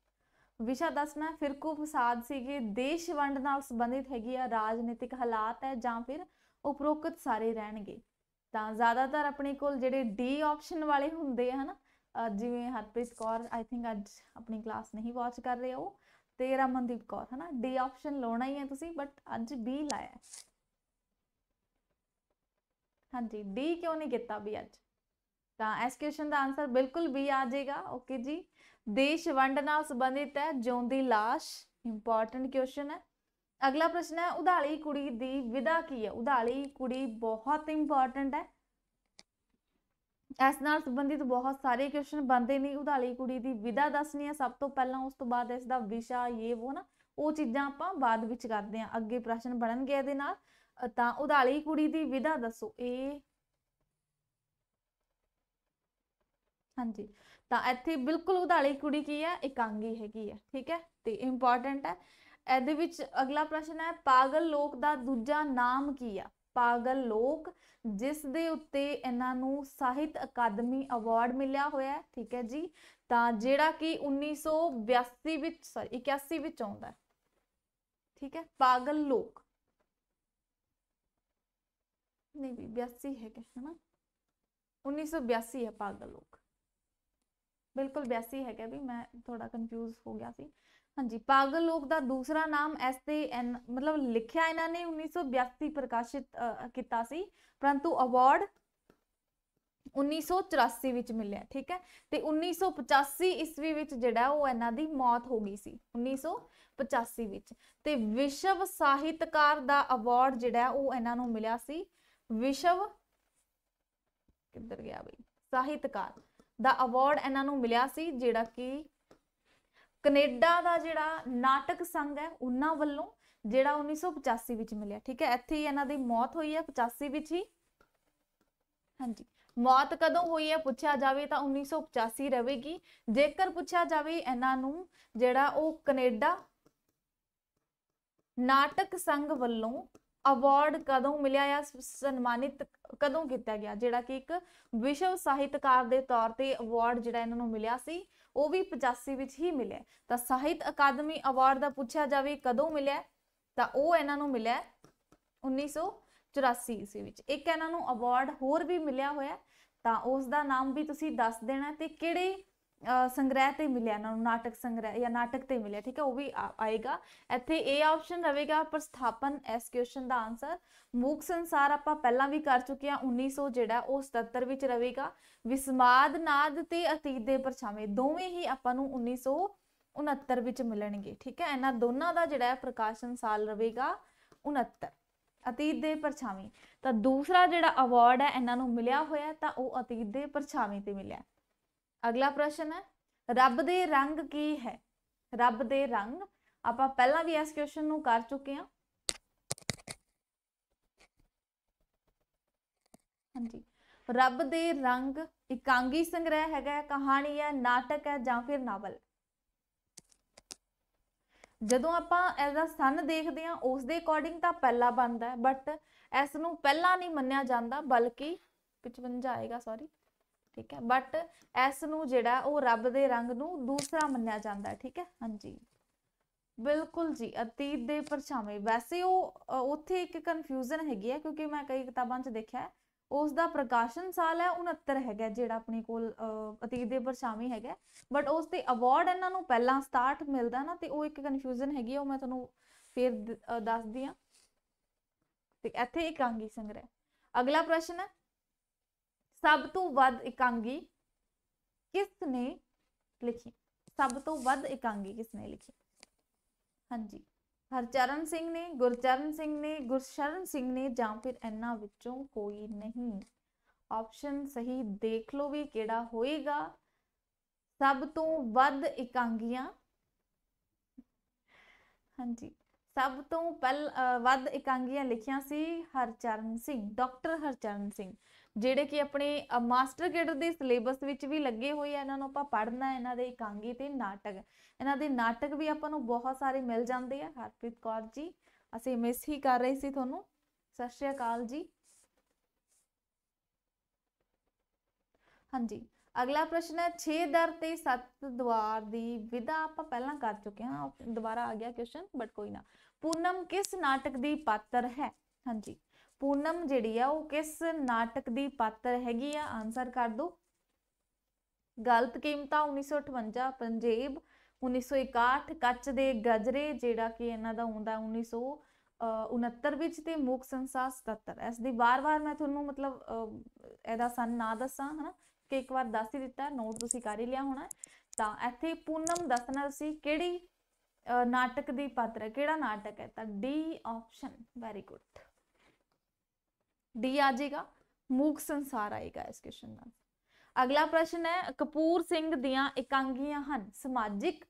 ਵਿਸ਼ਾ ਦੱਸਣਾ ਫਿਰਕੂ ਫਸਾਦ ਸੀਗੇ ਦੇਸ਼ ਵੰਡ ਨਾਲ ਸੰਬੰਧਿਤ ਹੈਗੀ ਆ ਰਾਜਨੀਤਿਕ ਹਾਲਾਤ ਹੈ ਜਾਂ ਫਿਰ ਉਪਰੋਕਤ ਸਾਰੇ ਰਹਿਣਗੇ ਤਾਂ ਜ਼ਿਆਦਾਤਰ ਆਪਣੇ ਕੋਲ ਜਿਹੜੇ ਡੀ ਆਪਸ਼ਨ ਵਾਲੇ ਹੁੰਦੇ ਆ ਹਨਾ ਜਿਵੇਂ ਹਰਪ੍ਰੀਤ ਕੌਰ ਆਈ ਥਿੰਕ ਅੱਜ ਆਪਣੀ ਕਲਾਸ ਨਹੀਂ ਵਾਚ ਕਰ ਰਹੇ ਹੋ ਤੇ ਰਮਨਦੀਪ ਕੌਰ ਹਨਾ ਡੀ ਆਪਸ਼ਨ ਲਾਉਣਾ ਹੀ ਹੈ ਤੁਸੀਂ ਬਟ ਅੱਜ ਬੀ ਲਾਇਆ ਹਾਂਜੀ ਡੀ ਕਿਉਂ ਨਹੀਂ ਕੀਤਾ ਵੀ ਅੱਜ ਤਾਂ ਇਸ ਕੁਐਸਚਨ ਦਾ ਆਨਸਰ ਬਿਲਕੁਲ ਬੀ ਆ ਜਾਏਗਾ ਓਕੇ ਜੀ ਦੇਸ਼ ਵੰਡ ਨਾਲ ਸੰਬੰਧਿਤ ਹੈ ਜਿਉਂਦੀ ਲਾਸ਼ ਇੰਪੋਰਟੈਂਟ ਕੁਐਸਚਨ ਹੈ ਅਗਲਾ ਪ੍ਰਸ਼ਨ ਹੈ ਉਧਾਲੀ ਕੁੜੀ ਦੀ ਵਿਦਾ ਕੀ ਹੈ ਉਧਾਲੀ ਕੁੜੀ ਬਹੁਤ ਇੰਪੋਰਟੈਂਟ ਹੈ ਇਸ ਨਾਲ ਸੰਬੰਧਿਤ ਬਹੁਤ ਸਾਰੇ ਕੁਐਸਚਨ ਬੰਦੇ ਨੇ ਉਧਾਲੀ ਕੁੜੀ ਦੀ ਵਿਦਾ ਦੱਸਣੀ ਹੈ ਸਭ ਤੋਂ ਪਹਿਲਾਂ ਉਸ ਤੋਂ ਬਾਅਦ ਇਸ ਦਾ ਵਿਸ਼ਾ ਇਹ ਉਹ ਨਾ ਉਹ ਚੀਜ਼ਾਂ ਆਪਾਂ ਬਾਅਦ ਵਿੱਚ ਕਰਦੇ ਹਾਂ ਅੱਗੇ ਪ੍ਰਸ਼ਨ ਬਣਨਗੇ ਇਹਦੇ ਨਾਲ ਤਾਂ ਉਧਾਲੀ ਕੁੜੀ ਦੀ ਵਿਦਾ ਦੱਸੋ ਇਹ ਹਾਂਜੀ ਤਾਂ ਇੱਥੇ ਬਿਲਕੁਲ ਉਧਾਲੀ ਕੁੜੀ ਕੀ ਹੈ ਇਕਾਂਗੀ ਹੈਗੀ ਹੈ ਠੀਕ ਹੈ ਤੇ ਇੰਪੋਰਟੈਂਟ ਹੈ ਇਹਦੇ ਵਿੱਚ ਅਗਲਾ ਪ੍ਰਸ਼ਨ ਹੈ ਪਾਗਲ ਲੋਕ ਦਾ ਦੂਜਾ ਨਾਮ ਕੀ ਆ ਪਾਗਲ ਲੋਕ ਜਿਸ ਦੇ ਉੱਤੇ ਇਹਨਾਂ ਨੂੰ ਸਾਹਿਤ ਅਕਾਦਮੀ ਅਵਾਰਡ ਮਿਲਿਆ ਹੋਇਆ ਹੈ ਠੀਕ ਹੈ ਜੀ ਤਾਂ ਜਿਹੜਾ ਕਿ 1982 ਵਿੱਚ ਸੌਰੀ 81 ਵਿੱਚ ਆਉਂਦਾ ਹੈ ਠੀਕ ਹੈ ਪਾਗਲ ਲੋਕ ਨਹੀਂ ਵੀ 82 ਹੈ ਕਿ 1982 ਹੈ ਪਾਗਲ ਲੋਕ ਬਿਲਕੁਲ 82 ਹੈਗਾ ਵੀ ਮੈਂ ਥੋੜਾ ਕਨਫਿਊਜ਼ ਹੋ ਗਿਆ ਸੀ ਹਾਂਜੀ ਪਾਗਲ ਲੋਕ ਦਾ ਦੂਸਰਾ ਨਾਮ ਐਸ ਤੇ ਐਨ ਮਤਲਬ ਲਿਖਿਆ ਇਹਨਾਂ ਨੇ 1982 ਪ੍ਰਕਾਸ਼ਿਤ ਕੀਤਾ ਸੀ ਪਰੰਤੂ ਅਵਾਰਡ 1984 ਵਿੱਚ ਮਿਲਿਆ ਠੀਕ ਹੈ ਤੇ 1985 ਈਸਵੀ ਵਿੱਚ ਜਿਹੜਾ ਉਹ ਇਹਨਾਂ ਦੀ ਮੌਤ ਹੋ ਗਈ ਸੀ 1985 ਵਿੱਚ ਤੇ ਵਿਸ਼ਵ ਸਾਹਿਤਕਾਰ ਦਾ ਅਵਾਰਡ ਜਿਹੜਾ ਉਹ ਇਹਨਾਂ ਨੂੰ ਮਿਲਿਆ ਸੀ ਵਿਸ਼ਵ ਕਿੱਧਰ ਗਿਆ ਬਈ ਸਾਹਿਤਕਾਰ ਦਾ ਅਵਾਰਡ ਇਹਨਾਂ ਨੂੰ ਮਿਲਿਆ ਸੀ ਜਿਹੜਾ ਕਿ ਕੈਨੇਡਾ ਦਾ ਜਿਹੜਾ ਨਾਟਕ ਸੰਘ ਹੈ ਉਹਨਾਂ ਵੱਲੋਂ ਜਿਹੜਾ 1985 ਵਿੱਚ ਮਿਲਿਆ ਠੀਕ ਹੈ ਇੱਥੇ ਹੀ ਇਹਨਾਂ ਦੀ ਮੌਤ ਹੋਈ ਹੈ 85 ਵਿੱਚ ਹੀ ਹਾਂਜੀ ਮੌਤ ਕਦੋਂ ਹੋਈ ਹੈ ਪੁੱਛਿਆ ਜਾਵੇ ਤਾਂ 1985 ਰਹੇਗੀ ਜੇਕਰ ਪੁੱਛਿਆ ਜਾਵੇ ਇਹਨਾਂ ਨੂੰ ਜਿਹੜਾ ਉਹ ਕੈਨੇਡਾ ਨਾਟਕ ਸੰਘ ਵੱਲੋਂ ਅਵਾਰਡ ਕਦੋਂ ਮਿਲਿਆ ਜਾਂ ਸਨਮਾਨਿਤ ਕਦੋਂ ਕੀਤਾ ਗਿਆ ਜਿਹੜਾ ਕਿ ਇੱਕ ਵਿਸ਼ਵ ਸਾਹਿਤਕਾਰ ਦੇ ਤੌਰ ਤੇ ਅਵਾਰਡ ਜਿਹੜਾ ਇਹਨਾਂ ਨੂੰ ਮਿਲਿਆ ਸੀ ਉਹ ਵੀ 85 ਵਿੱਚ ਹੀ ਮਿਲਿਆ ਤਾਂ ਸਾਹਿਤ ਅਕਾਦਮੀ ਅਵਾਰਡ ਦਾ ਪੁੱਛਿਆ ਜਾਵੇ ਕਦੋਂ ਮਿਲਿਆ ਤਾਂ ਉਹ ਇਹਨਾਂ ਨੂੰ ਮਿਲਿਆ 1984 ਈਸਵੀ ਵਿੱਚ ਇੱਕ ਇਹਨਾਂ ਨੂੰ ਅਵਾਰਡ ਹੋਰ ਵੀ ਮਿਲਿਆ ਹੋਇਆ ਤਾਂ ਉਸ ਦਾ ਨਾਮ ਵੀ ਤੁਸੀਂ ਦੱਸ ਦੇਣਾ ਤੇ ਕਿਹੜੇ ਸੰਗ੍ਰਹਿ ਤੇ ਮਿਲਿਆ ਇਹਨਾਂ ਨੂੰ ਨਾਟਕ ਸੰਗ੍ਰਹਿ ਜਾਂ ਨਾਟਕ ਤੇ ਮਿਲਿਆ ਠੀਕ ਹੈ ਉਹ ਵੀ ਆਏਗਾ ਇੱਥੇ A ਆਪਸ਼ਨ ਰਹੇਗਾ ਪ੍ਰਸਥਾਪਨ ਇਸ ਕੁਐਸਚਨ ਦਾ ਆਨਸਰ ਮੂਕ ਸੰਸਾਰ ਆਪਾਂ ਪਹਿਲਾਂ ਵੀ ਕਰ ਚੁੱਕੇ ਆ 1900 ਜਿਹੜਾ ਉਹ 77 ਵਿੱਚ ਰਹੇਗਾ ਵਿਸਮਾਦ ਨਾਦ ਤੇ ਅਤੀਤ ਦੇ ਪਰਛਾਵੇਂ ਦੋਵੇਂ ਹੀ ਆਪਾਂ ਨੂੰ 1969 ਵਿੱਚ ਮਿਲਣਗੇ ਠੀਕ ਹੈ ਇਹਨਾਂ ਦੋਨਾਂ ਦਾ ਜਿਹੜਾ ਪ੍ਰਕਾਸ਼ਨ ਸਾਲ ਰਹੇਗਾ 69 ਅਤੀਤ ਦੇ ਪਰਛਾਵੇਂ ਤਾਂ ਦੂਸਰਾ ਜਿਹੜਾ ਅਵਾਰਡ ਹੈ ਇਹਨਾਂ ਨੂੰ ਮਿਲਿਆ ਹੋਇਆ ਤਾਂ ਉਹ ਅਤੀਤ ਦੇ ਪਰਛਾਵੇਂ ਤੇ ਮਿਲਿਆ ਅਗਲਾ ਪ੍ਰਸ਼ਨ ਹੈ ਰੱਬ ਦੇ ਰੰਗ ਕੀ ਹੈ ਰੱਬ ਦੇ ਰੰਗ ਆਪਾਂ ਪਹਿਲਾਂ ਵੀ ਇਸ ਕੁਐਸਚਨ ਨੂੰ ਕਰ ਚੁੱਕੇ ਹਾਂ ਹਾਂਜੀ ਰੱਬ ਦੇ ਰੰਗ ਇਕਾਂਗੀ ਸੰਗ੍ਰਹਿ ਹੈਗਾ ਕਹਾਣੀ ਹੈ ਨਾਟਕ ਹੈ ਜਾਂ ਫਿਰ ਨਾਵਲ ਜਦੋਂ ਆਪਾਂ ਇਹਦਾ ਸਨ ਦੇਖਦੇ ਹਾਂ ਉਸ ਦੇ ਅਕੋਰਡਿੰਗ ਤਾਂ ਪਹਿਲਾ ਬਣਦਾ ਹੈ ਬਟ ਇਸ ਨੂੰ ਪਹਿਲਾ ਨਹੀਂ ਮੰਨਿਆ ਜਾਂਦਾ ਬਲਕਿ 55 ਆਏਗਾ ਸੌਰੀ ਠੀਕ ਹੈ ਬਟ ਇਸ ਨੂੰ ਜਿਹੜਾ ਉਹ ਰੱਬ ਦੇ ਰੰਗ ਨੂੰ ਦੂਸਰਾ ਮੰਨਿਆ ਜਾਂਦਾ ਠੀਕ ਹੈ ਹਾਂਜੀ ਬਿਲਕੁਲ ਜੀ ਅਤੀਤ ਦੇ ਪਰਛਾਵੇਂ ਵੈਸੇ ਉਹ ਉੱਥੇ ਇੱਕ ਕਨਫਿਊਜ਼ਨ ਹੈਗੀ ਹੈ ਕਿਉਂਕਿ ਮੈਂ ਕਈ ਕਿਤਾਬਾਂ 'ਚ ਦੇਖਿਆ ਉਸ ਦਾ ਪ੍ਰਕਾਸ਼ਨ ਸਾਲ ਹੈ 69 ਹੈਗਾ ਜਿਹੜਾ ਆਪਣੇ ਕੋਲ ਅਤੀਤ ਦੇ ਪਰਛਾਵੇਂ ਹੈਗਾ ਬਟ ਉਸ ਤੇ ਅਵਾਰਡ ਇਹਨਾਂ ਨੂੰ ਪਹਿਲਾਂ 67 ਮਿਲਦਾ ਨਾ ਤੇ ਉਹ ਇੱਕ ਕਨਫਿਊਜ਼ਨ ਹੈਗੀ ਉਹ ਮੈਂ ਤੁਹਾਨੂੰ ਫੇਰ ਦੱਸਦੀ ਆ ਤੇ ਇੱਥੇ ਇਕਾਂਗੀ ਸੰਗ੍ਰਹਿ ਅਗਲਾ ਪ੍ਰਸ਼ਨ ਹੈ ਸਭ ਤੋਂ ਵੱਧ ਇਕਾਂਗੀ ਕਿਸ ਨੇ ਲਿਖੀ ਸਭ ਤੋਂ ਵੱਧ ਇਕਾਂਗੀ ਕਿਸ ਨੇ ਲਿਖੀ ਹਾਂਜੀ ਹਰਚਰਨ ਸਿੰਘ ਨੇ ਗੁਰਚਰਨ ਸਿੰਘ ਨੇ ਗੁਰਸ਼ਰਨ ਸਿੰਘ ਨੇ ਜਾਂ ਫਿਰ ਇਹਨਾਂ ਵਿੱਚੋਂ ਕੋਈ ਨਹੀਂ ਆਪਸ਼ਨ ਸਹੀ ਦੇਖ ਲਓ ਵੀ ਕਿਹੜਾ ਹੋਏਗਾ ਸਭ ਤੋਂ ਵੱਧ ਇਕਾਂਗੀਆਂ ਹਾਂਜੀ ਸਭ ਤੋਂ ਪਹਿਲ ਵੱਧ ਇਕਾਂਗੀਆਂ ਲਿਖੀਆਂ ਸੀ ਹਰਚਰਨ ਸਿੰਘ ਡਾਕਟਰ ਹਰਚਰਨ ਸਿੰਘ ਜਿਹੜੇ ਕਿ ਆਪਣੇ ਮਾਸਟਰ ਗ੍ਰੇਡ ਦੇ ਸਿਲੇਬਸ ਵਿੱਚ ਵੀ ਲੱਗੇ ਹੋਏ ਆ ਇਹਨਾਂ ਨੂੰ ਆਪਾਂ ਪੜ੍ਹਨਾ ਇਹਨਾਂ ਦੇ ਇਕਾਂਗੀ ਤੇ ਨਾਟਕ ਇਹਨਾਂ ਦੇ ਨਾਟਕ ਵੀ ਆਪਾਂ ਨੂੰ ਬਹੁਤ ਸਾਰੇ ਮਿਲ ਜਾਂਦੇ ਆ ਹਰਪ੍ਰੀਤ ਕੌਰ ਜੀ ਅਸੀਂ ਮਿਸ ਹੀ ਕਰ ਰਹੇ ਸੀ ਤੁਹਾਨੂੰ ਸਤਿ ਸ਼੍ਰੀ ਅਕਾਲ ਜੀ ਹਾਂਜੀ ਅਗਲਾ ਪ੍ਰਸ਼ਨ ਹੈ 6 ਦਰ ਤੇ 7 ਦਵਾਰ ਦੀ ਵਿਧਾ ਆਪਾਂ ਪਹਿਲਾਂ ਕਰ ਚੁੱਕੇ ਹਾਂ ਦੁਬਾਰਾ ਆ ਗਿਆ ਕੁਐਸਚਨ ਬਟ ਕੋਈ ਨਾ ਪੂਨਮ ਕਿਸ ਨਾਟਕ ਦੀ ਪਾਤਰ ਹੈ ਹਾਂਜੀ ਪੂਨਮ ਜਿਹੜੀ ਆ ਉਹ ਕਿਸ ਨਾਟਕ ਦੀ ਪਾਤਰ ਹੈਗੀ ਆ ਆਨਸਰ ਕਰ ਦਿਓ ਗਲਤ ਕੀਮਤਾ 1958 ਪੰਜਾਬ 1961 ਕੱਚ ਦੇ ਗਜਰੇ ਜਿਹੜਾ ਕਿ ਇਹਨਾਂ ਦਾ ਹੁੰਦਾ 1969 ਵਿੱਚ ਤੇ ਮੁਖ ਸੰਸਾ 77 ਇਸ ਦੀ ਵਾਰ-ਵਾਰ ਮੈਂ ਤੁਹਾਨੂੰ ਮਤਲਬ ਇਹਦਾ ਸਨ ਨਾ ਦੱਸਾਂ ਹਨਾ ਕਿ ਇੱਕ ਵਾਰ ਦੱਸ ਹੀ ਦਿੱਤਾ ਨੋਟ ਤੁਸੀਂ ਕਰ ਹੀ ਲਿਆ ਹੋਣਾ ਤਾਂ ਇੱਥੇ ਪੂਨਮ ਦੱਸਣਾ ਤੁਸੀਂ ਕਿਹੜੀ ਨਾਟਕ ਦੀ ਪਾਤਰ ਹੈ ਕਿਹੜਾ ਨਾਟਕ ਹੈ ਤਾਂ D option very good D आ जाएगा मूक ਸੰਸਾਰ ਆਏਗਾ ਇਸ ਕੁਐਸਚਨ ਦਾ ਅਗਲਾ ਪ੍ਰਸ਼ਨ ਹੈ ਕਪੂਰ ਸਿੰਘ ਦੀਆਂ ਇਕਾਂਗੀਆਂ ਹਨ ਸਮਾਜਿਕ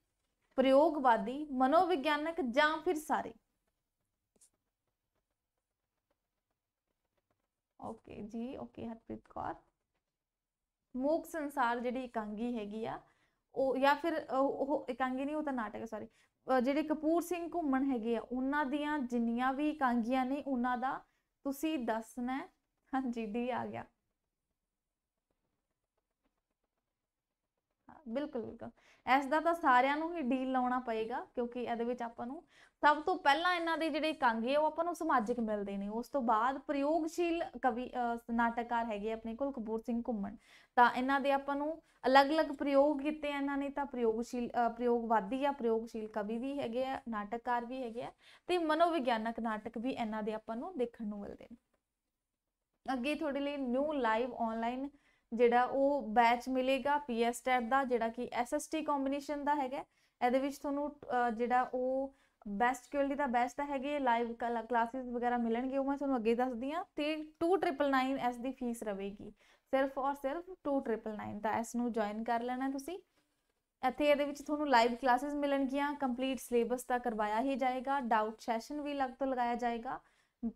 ਪ੍ਰਯੋਗਵਾਦੀ ਮਨੋਵਿਗਿਆਨਕ ਜਾਂ ਫਿਰ ਸਾਰੇ ਓਕੇ ਜੀ ਓਕੇ ਹਰਪ੍ਰੀਤ ਕੌਰ ਮੂਕ ਸੰਸਾਰ ਜਿਹੜੀ ਇਕਾਂਗੀ ਹੈਗੀ ਆ ਉਹ ਜਾਂ ਫਿਰ ਉਹ ਇਕਾਂਗੀ ਨਹੀਂ ਉਹ ਤਾਂ ਨਾਟਕ ਹੈ ਸੌਰੀ ਜਿਹੜੇ ਕਪੂਰ ਸਿੰਘ ਘੁੰਮਣ ਹੈਗੇ ਆ ਉਹਨਾਂ ਦੀਆਂ ਜਿੰਨੀਆਂ ਵੀ ਇਕਾਂਗੀਆਂ ਨੇ ਉਹਨਾਂ ਦਾ ਤੁਸੀਂ ਦੱਸਣਾ ਹਾਂਜੀ ਡੀ ਆ ਗਿਆ ਬਿਲਕੁਲ ਬਿਲਕੁਲ ਇਸ ਦਾ ਤਾਂ ਸਾਰਿਆਂ ਨੂੰ ਹੀ ਡੀਲ ਲਾਉਣਾ ਪਏਗਾ ਕਿਉਂਕਿ ਇਹਦੇ ਵਿੱਚ ਆਪਾਂ ਨੂੰ ਸਭ ਤੋਂ ਪਹਿਲਾਂ ਇਹਨਾਂ ਦੇ ਜਿਹੜੇ ਕਾਂਗੇ ਉਹ ਆਪਾਂ ਨੂੰ ਸਮਾਜਿਕ ਮਿਲਦੇ ਨੇ ਉਸ ਤੋਂ ਬਾਅਦ ਪ੍ਰਯੋਗਸ਼ੀਲ ਕਵੀ ਨਾਟਕਕਾਰ ਹੈਗੇ ਆਪਣੇ ਕੋਲ ਕਪੂਰ ਸਿੰਘ ਘੁੰਮਣ ਤਾਂ ਇਹਨਾਂ ਦੇ ਆਪਾਂ ਨੂੰ ਅਲੱਗ-ਅਲੱਗ ਪ੍ਰਯੋਗ ਕੀਤੇ ਇਹਨਾਂ ਨੇ ਤਾਂ ਪ੍ਰਯੋਗਸ਼ੀਲ ਪ੍ਰਯੋਗਵਾਦੀ ਆ ਪ੍ਰਯੋਗਸ਼ੀਲ ਕਵੀ ਵੀ ਹੈਗੇ ਆ ਨਾਟਕਕਾਰ ਵੀ ਹੈਗੇ ਆ ਤੇ ਮਨੋਵਿਗਿਆਨਕ ਨਾਟਕ ਵੀ ਇਹਨਾਂ ਦੇ ਆਪਾਂ ਨੂੰ ਦੇਖਣ ਨੂੰ ਮਿਲਦੇ ਨੇ ਅੱਗੇ ਤੁਹਾਡੇ ਲਈ ਨਿਊ ਲਾਈਵ ਆਨਲਾਈਨ ਜਿਹੜਾ ਉਹ ਬੈਚ ਮਿਲੇਗਾ ਪੀਐਸ ਦਾ ਜਿਹੜਾ ਕਿ ਐਸਐਸਟੀ ਕੰਬੀਨੇਸ਼ਨ ਦਾ ਹੈਗਾ ਇਹਦੇ ਵਿੱਚ ਤੁਹਾਨੂੰ ਜਿਹੜਾ ਉਹ ਬੈਸਟ ਕੁਆਲਿਟੀ ਦਾ ਬੈਸਟ ਹੈਗੇ ਲਾਈਵ ਕਲਾਸਿਸ ਵਗੈਰਾ ਮਿਲਣਗੇ ਉਹ ਮੈਂ ਤੁਹਾਨੂੰ ਅੱਗੇ ਦੱਸਦੀ ਆ ਤੇ 2999 ਐਸ ਦੀ ਫੀਸ ਰਹੇਗੀ ਸਿਰਫ ਔਰ ਸਿਰਫ 2999 ਦਾ ਐਸ ਨੂੰ ਜੁਆਇਨ ਕਰ ਲੈਣਾ ਤੁਸੀਂ ਇੱਥੇ ਇਹਦੇ ਵਿੱਚ ਤੁਹਾਨੂੰ ਲਾਈਵ ਕਲਾਸਿਸ ਮਿਲਣਗੀਆਂ ਕੰਪਲੀਟ ਸਿਲੇਬਸ ਦਾ ਕਰਵਾਇਆ ਹੀ ਜਾਏਗਾ ਡਾਊਟ ਸੈਸ਼ਨ ਵੀ ਲਗ ਤੋਂ ਲਗਾਇਆ ਜਾਏਗਾ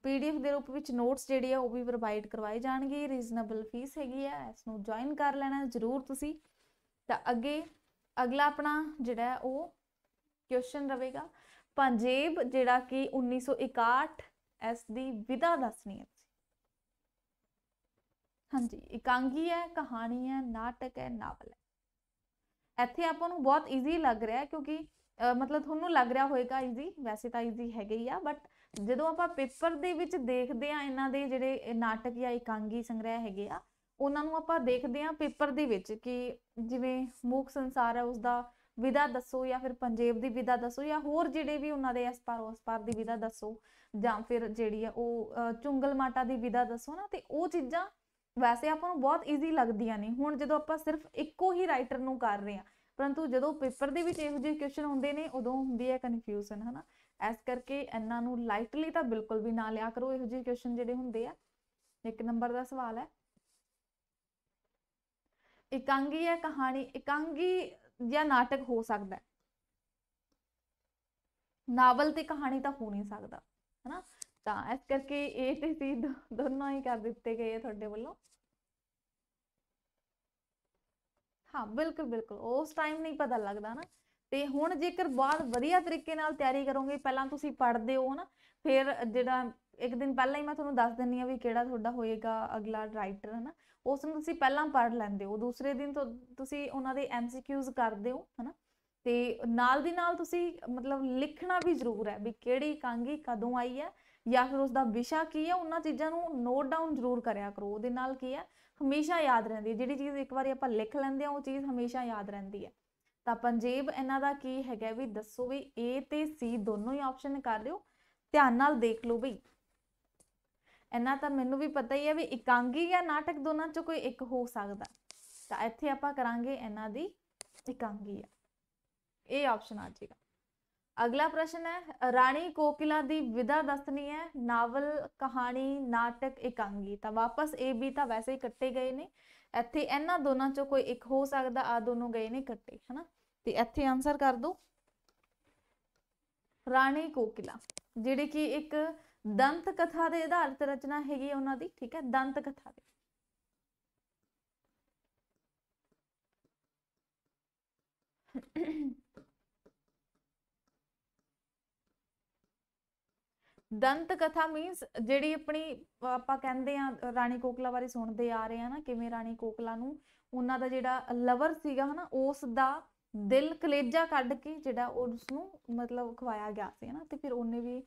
ਪੀਡੀਐਫ ਦੇ ਰੂਪ ਵਿੱਚ ਨੋਟਸ ਜਿਹੜੇ ਆ ਉਹ ਵੀ ਪ੍ਰੋਵਾਈਡ ਕਰਵਾਏ ਜਾਣਗੇ ਰੀਜ਼ਨੇਬਲ ਫੀਸ ਹੈਗੀ ਆ ਇਸ ਨੂੰ ਜੁਆਇਨ ਕਰ ਲੈਣਾ ਜ਼ਰੂਰ ਤੁਸੀਂ ਤਾਂ ਅੱਗੇ ਅਗਲਾ ਆਪਣਾ ਜਿਹੜਾ ਉਹ ਕੁਐਸਚਨ ਰਹੇਗਾ ਪੰਜਾਬ ਜਿਹੜਾ ਕਿ 1961 ਐਸ ਦੀ ਵਿਧਾ ਦੱਸਣੀ ਹੈ ਹਾਂਜੀ ਇਕਾਂਗੀ ਹੈ ਕਹਾਣੀ ਹੈ ਨਾਟਕ ਹੈ ਨਾਵਲ ਹੈ ਇੱਥੇ ਆਪਾਂ ਨੂੰ ਬਹੁਤ ਈਜ਼ੀ ਲੱਗ ਰਿਹਾ ਹੈ ਕਿਉਂਕਿ ਮਤਲਬ ਤੁਹਾਨੂੰ ਲੱਗ ਰਿਹਾ ਹੋਏਗਾ ਈਜ਼ੀ ਵੈਸੇ ਤਾਂ ਈਜ਼ੀ ਹੈਗਾ ਹੀ ਆ ਬਟ ਜਦੋਂ ਆਪਾਂ ਪੇਪਰ ਦੇ ਵਿੱਚ ਦੇਖਦੇ ਆ ਇਹਨਾਂ ਦੇ ਜਿਹੜੇ ਨਾਟਕ ਜਾਂ ਇਕਾਂਗੀ ਸੰਗ੍ਰਹਿ ਹੈਗੇ ਆ ਉਹਨਾਂ ਨੂੰ ਆਪਾਂ ਦੇਖਦੇ ਆ ਪੇਪਰ ਦੇ ਵਿੱਚ ਕਿ ਜਿਵੇਂ ਮੂਕ ਸੰਸਾਰ ਹੈ ਉਸ ਦਾ ਵਿਦਾ ਦੱਸੋ ਜਾਂ ਫਿਰ ਪੰਜਾਬ ਦੀ ਵਿਦਾ ਦੱਸੋ ਜਾਂ ਹੋਰ ਜਿਹੜੇ ਵੀ ਉਹਨਾਂ ਦੇ ਅਸਪਾਰ ਉਸਪਾਰ ਉਸ ਪਾਰ ਦੀ ਵਿਦਾ ਦੱਸੋ ਜਾਂ ਫਿਰ ਜਿਹੜੀ ਆ ਉਹ ਚੁੰਗਲ ਮਾਟਾ ਦੀ ਵਿਦਾ ਦੱਸੋ ਨਾ ਤੇ ਉਹ ਚੀਜ਼ਾਂ ਵੈਸੇ ਆਪਾਂ ਨੂੰ ਬਹੁਤ ਈਜ਼ੀ ਲੱਗਦੀਆਂ ਨੇ ਹੁਣ ਜਦੋਂ ਆਪਾਂ ਸਿਰਫ ਇੱਕੋ ਹੀ ਰਾਈਟਰ ਨੂੰ ਕਰ ਰਹੇ ਆ ਪਰੰਤੂ ਜਦੋਂ ਪੇਪਰ ਦੇ ਵਿੱਚ ਇਹੋ ਜਿਹੇ ਕੁਐਸਚਨ ਹੁੰਦੇ ਨੇ ਉਦੋਂ ਹੁੰਦੀ ਹੈ ਕਨਫਿਊਜ਼ਨ ਹਨਾ ਇਸ ਕਰਕੇ ਇਹਨਾਂ ਨੂੰ ਲਾਈਟਲੀ ਤਾਂ ਬਿਲਕੁਲ ਵੀ ਨਾ ਲਿਆ ਕਰੋ ਇਹੋ ਜਿਹੇ ਕੁਐਸਚਨ ਜਿਹੜੇ ਹੁੰਦੇ ਆ ਇੱਕ ਨੰਬਰ ਦਾ ਸਵਾਲ ਹੈ ਇਕਾਂਗੀ ਹੈ ਕਹਾਣੀ ਇਕਾਂਗੀ ਜਾਂ ਨਾਟਕ ਹੋ ਸਕਦਾ ਨਾਵਲ ਤੇ ਕਹਾਣੀ ਤਾਂ ਹੋ ਨਹੀਂ ਸਕਦਾ ਹੈਨਾ ਤਾਂ ਇਸ ਕਰਕੇ ਇਹ ਤੇ ਸੀ ਦੋਨੋਂ ਹੀ ਕਰ ਦਿੱਤੇ ਗਏ ਤੁਹਾਡੇ ਵੱਲੋਂ ਹਾਂ ਬਿਲਕੁਲ ਬਿਲਕੁਲ ਉਸ ਟਾਈਮ ਨਹੀਂ ਪਤਾ ਲੱਗਦਾ ਨਾ ਤੇ ਹੁਣ ਜੇਕਰ ਬਾਅਦ ਵਧੀਆ ਤਰੀਕੇ ਨਾਲ ਤਿਆਰੀ ਕਰੋਗੇ ਪਹਿਲਾਂ ਤੁਸੀਂ ਪੜ੍ਹਦੇ ਹੋ ਨਾ ਫਿਰ ਜਿਹੜਾ ਇੱਕ ਦਿਨ ਪਹਿਲਾਂ ਹੀ ਮੈਂ ਤੁਹਾਨੂੰ ਦੱਸ ਦਿੰਨੀ ਆ ਵੀ ਕਿਹੜਾ ਤੁਹਾਡਾ ਹੋਏਗਾ ਅਗਲਾ ਰਾਈਟਰ ਹਨਾ ਉਸ ਨੂੰ ਤੁਸੀਂ ਪਹਿਲਾਂ ਪੜ੍ਹ ਲੈਂਦੇ ਹੋ ਦੂਸਰੇ ਦਿਨ ਤੋਂ ਤੁਸੀਂ ਉਹਨਾਂ ਦੇ ਐਮਸੀਕਿਊਜ਼ ਕਰਦੇ ਹੋ ਹਨਾ ਤੇ ਨਾਲ ਦੀ ਨਾਲ ਤੁਸੀਂ ਮਤਲਬ ਲਿਖਣਾ ਵੀ ਜ਼ਰੂਰ ਹੈ ਵੀ ਕਿਹੜੀ ਕਾਂਗੀ ਕਦੋਂ ਆਈ ਹੈ ਜਾਂ ਫਿਰ ਉਸ ਦਾ ਵਿਸ਼ਾ ਕੀ ਹੈ ਉਹਨਾਂ ਚੀਜ਼ਾਂ ਨੂੰ ਨੋਟ ਡਾਊਨ ਜ਼ਰੂਰ ਕਰਿਆ ਕਰੋ ਉਹਦੇ ਨਾਲ ਕੀ ਹੈ ਹਮੇਸ਼ਾ ਯਾਦ ਰਹਿੰਦੀ ਹੈ ਜਿਹੜੀ ਚੀਜ਼ ਇੱਕ ਵਾਰੀ ਆਪਾਂ ਲਿਖ ਲੈਂਦੇ ਆ ਉਹ ਚੀਜ਼ ਹਮੇਸ਼ਾ ਯਾਦ ਰਹਿੰਦੀ ਹੈ ਤਾਂ ਪੰਜੇਬ ਇਹਨਾਂ ਦਾ ਕੀ ਹੈਗਾ ਵੀ ਦੱਸੋ ਵੀ A ਤੇ C ਦੋਨੋਂ ਹੀ ਆਪਸ਼ਨ ਕਰ ਲਿਓ ਧਿਆਨ ਨਾਲ ਦੇਖ ਲਓ ਬਈ ਇਹਨਾਂ ਤਾਂ ਮੈਨੂੰ ਵੀ ਪਤਾ ਹੀ ਹੈ ਵੀ ਇਕਾਂਗੀ ਜਾਂ ਨਾਟਕ ਦੋਨਾਂ ਚੋਂ ਕੋਈ ਇੱਕ ਹੋ ਸਕਦਾ ਤਾਂ ਇੱਥੇ ਆਪਾਂ ਕਰਾਂਗੇ ਇਹਨਾਂ ਦੀ ਇਕਾਂਗੀ ਆ ਇਹ ਆਪਸ਼ਨ ਆ ਜਾਏਗਾ ਅਗਲਾ ਪ੍ਰਸ਼ਨ ਹੈ ਰਾਣੀ ਕੋਕਿਲਾ ਦੀ ਵਿਦਾ ਦੱਸਣੀ ਹੈ ਨਾਵਲ ਕਹਾਣੀ ਨਾਟਕ ਇਕਾਂਗੀ ਤਾਂ ਵਾਪਸ A B ਤਾਂ ਵੈਸੇ ਹੀ ਕੱਟੇ ਗਏ ਨੇ ਇੱਥੇ ਇਹਨਾਂ ਦੋਨਾਂ ਚੋਂ ਕੋਈ ਇੱਕ ਹੋ ਸਕਦਾ ਆ ਦੋਨੋਂ ਗਏ ਨੇ ਇਕੱਠੇ ਹਨਾ ਤੇ ਇੱਥੇ ਆਨਸਰ ਕਰ ਦੋ ਰਾਣੀ ਕੋਕਿਲਾ ਜਿਹੜੀ ਕਿ ਇੱਕ ਦੰਤ ਕਥਾ ਦੇ ਆਧਾਰਿਤ ਰਚਨਾ ਹੈਗੀ ਉਹਨਾਂ ਦੀ ਠੀਕ ਹੈ ਦੰਤ ਕਥਾ ਦੇ ਦੰਤ ਕਥਾ ਮੀਨਸ ਜਿਹੜੀ ਆਪਣੀ ਆਪਾਂ ਕਹਿੰਦੇ ਆ ਰਾਣੀ ਕੋਕਲਾ ਬਾਰੇ ਸੁਣਦੇ ਆ ਰਹੇ ਆ ਨਾ ਕਿਵੇਂ ਰਾਣੀ ਕੋਕਲਾ ਨੂੰ ਉਹਨਾਂ ਦਾ ਜਿਹੜਾ ਲਵਰ ਸੀਗਾ ਹਨਾ ਉਸ ਦਾ ਦਿਲ ਕਲੇਜਾ ਕੱਢ ਕੇ ਜਿਹੜਾ ਉਸ ਨੂੰ ਮਤਲਬ ਖਵਾਇਆ ਗਿਆ ਸੀ ਹਨਾ ਤੇ ਫਿਰ ਉਹਨੇ ਵੀ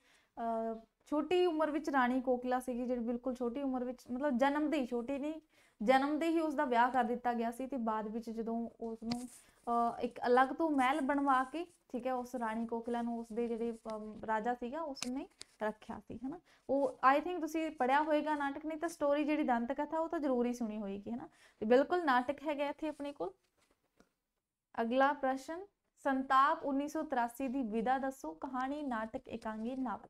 ਛੋਟੀ ਉਮਰ ਵਿੱਚ ਰਾਣੀ ਕੋਕਲਾ ਸੀਗੀ ਜਿਹੜੀ ਬਿਲਕੁਲ ਛੋਟੀ ਉਮਰ ਵਿੱਚ ਮਤਲਬ ਜਨਮ ਦੇ ਹੀ ਛੋਟੀ ਨਹੀਂ ਜਨਮ ਦੇ ਹੀ ਉਸ ਦਾ ਵਿਆਹ ਕਰ ਦਿੱਤਾ ਗਿਆ ਸੀ ਤੇ ਬਾਅਦ ਵਿੱਚ ਜਦੋਂ ਉਸ ਨੂੰ ਇੱਕ ਅਲੱਗ ਤੋਂ ਮਹਿਲ ਬਣਵਾ ਕੇ ਠੀਕ ਹੈ ਉਸ ਰਾਣੀ ਕੋਕਲਾ ਨੂੰ ਉਸ ਦੇ ਜਿਹੜੇ ਰਾਜਾ ਸੀਗਾ ਉਸ ਨੇ ਰੱਖਿਆ ਸੀ ਹਨਾ ਉਹ ਆਈ ਥਿੰਕ ਤੁਸੀਂ ਪੜਿਆ ਹੋਏਗਾ ਨਾਟਕ ਨਹੀਂ ਤਾਂ ਸਟੋਰੀ ਜਿਹੜੀ ਦੰਤ ਕਥਾ ਉਹ ਤਾਂ ਜ਼ਰੂਰੀ ਸੁਣੀ ਹੋਏਗੀ ਹਨਾ ਤੇ ਬਿਲਕੁਲ ਨਾਟਕ ਹੈਗਾ ਇੱਥੇ ਆਪਣੇ ਕੋਲ ਅਗਲਾ ਪ੍ਰਸ਼ਨ ਸੰਤਾਪ 1983 ਦੀ ਵਿਦਾ ਦੱਸੋ ਕਹਾਣੀ ਨਾਟਕ ਇਕਾਂਗੀ ਨਾਵਲ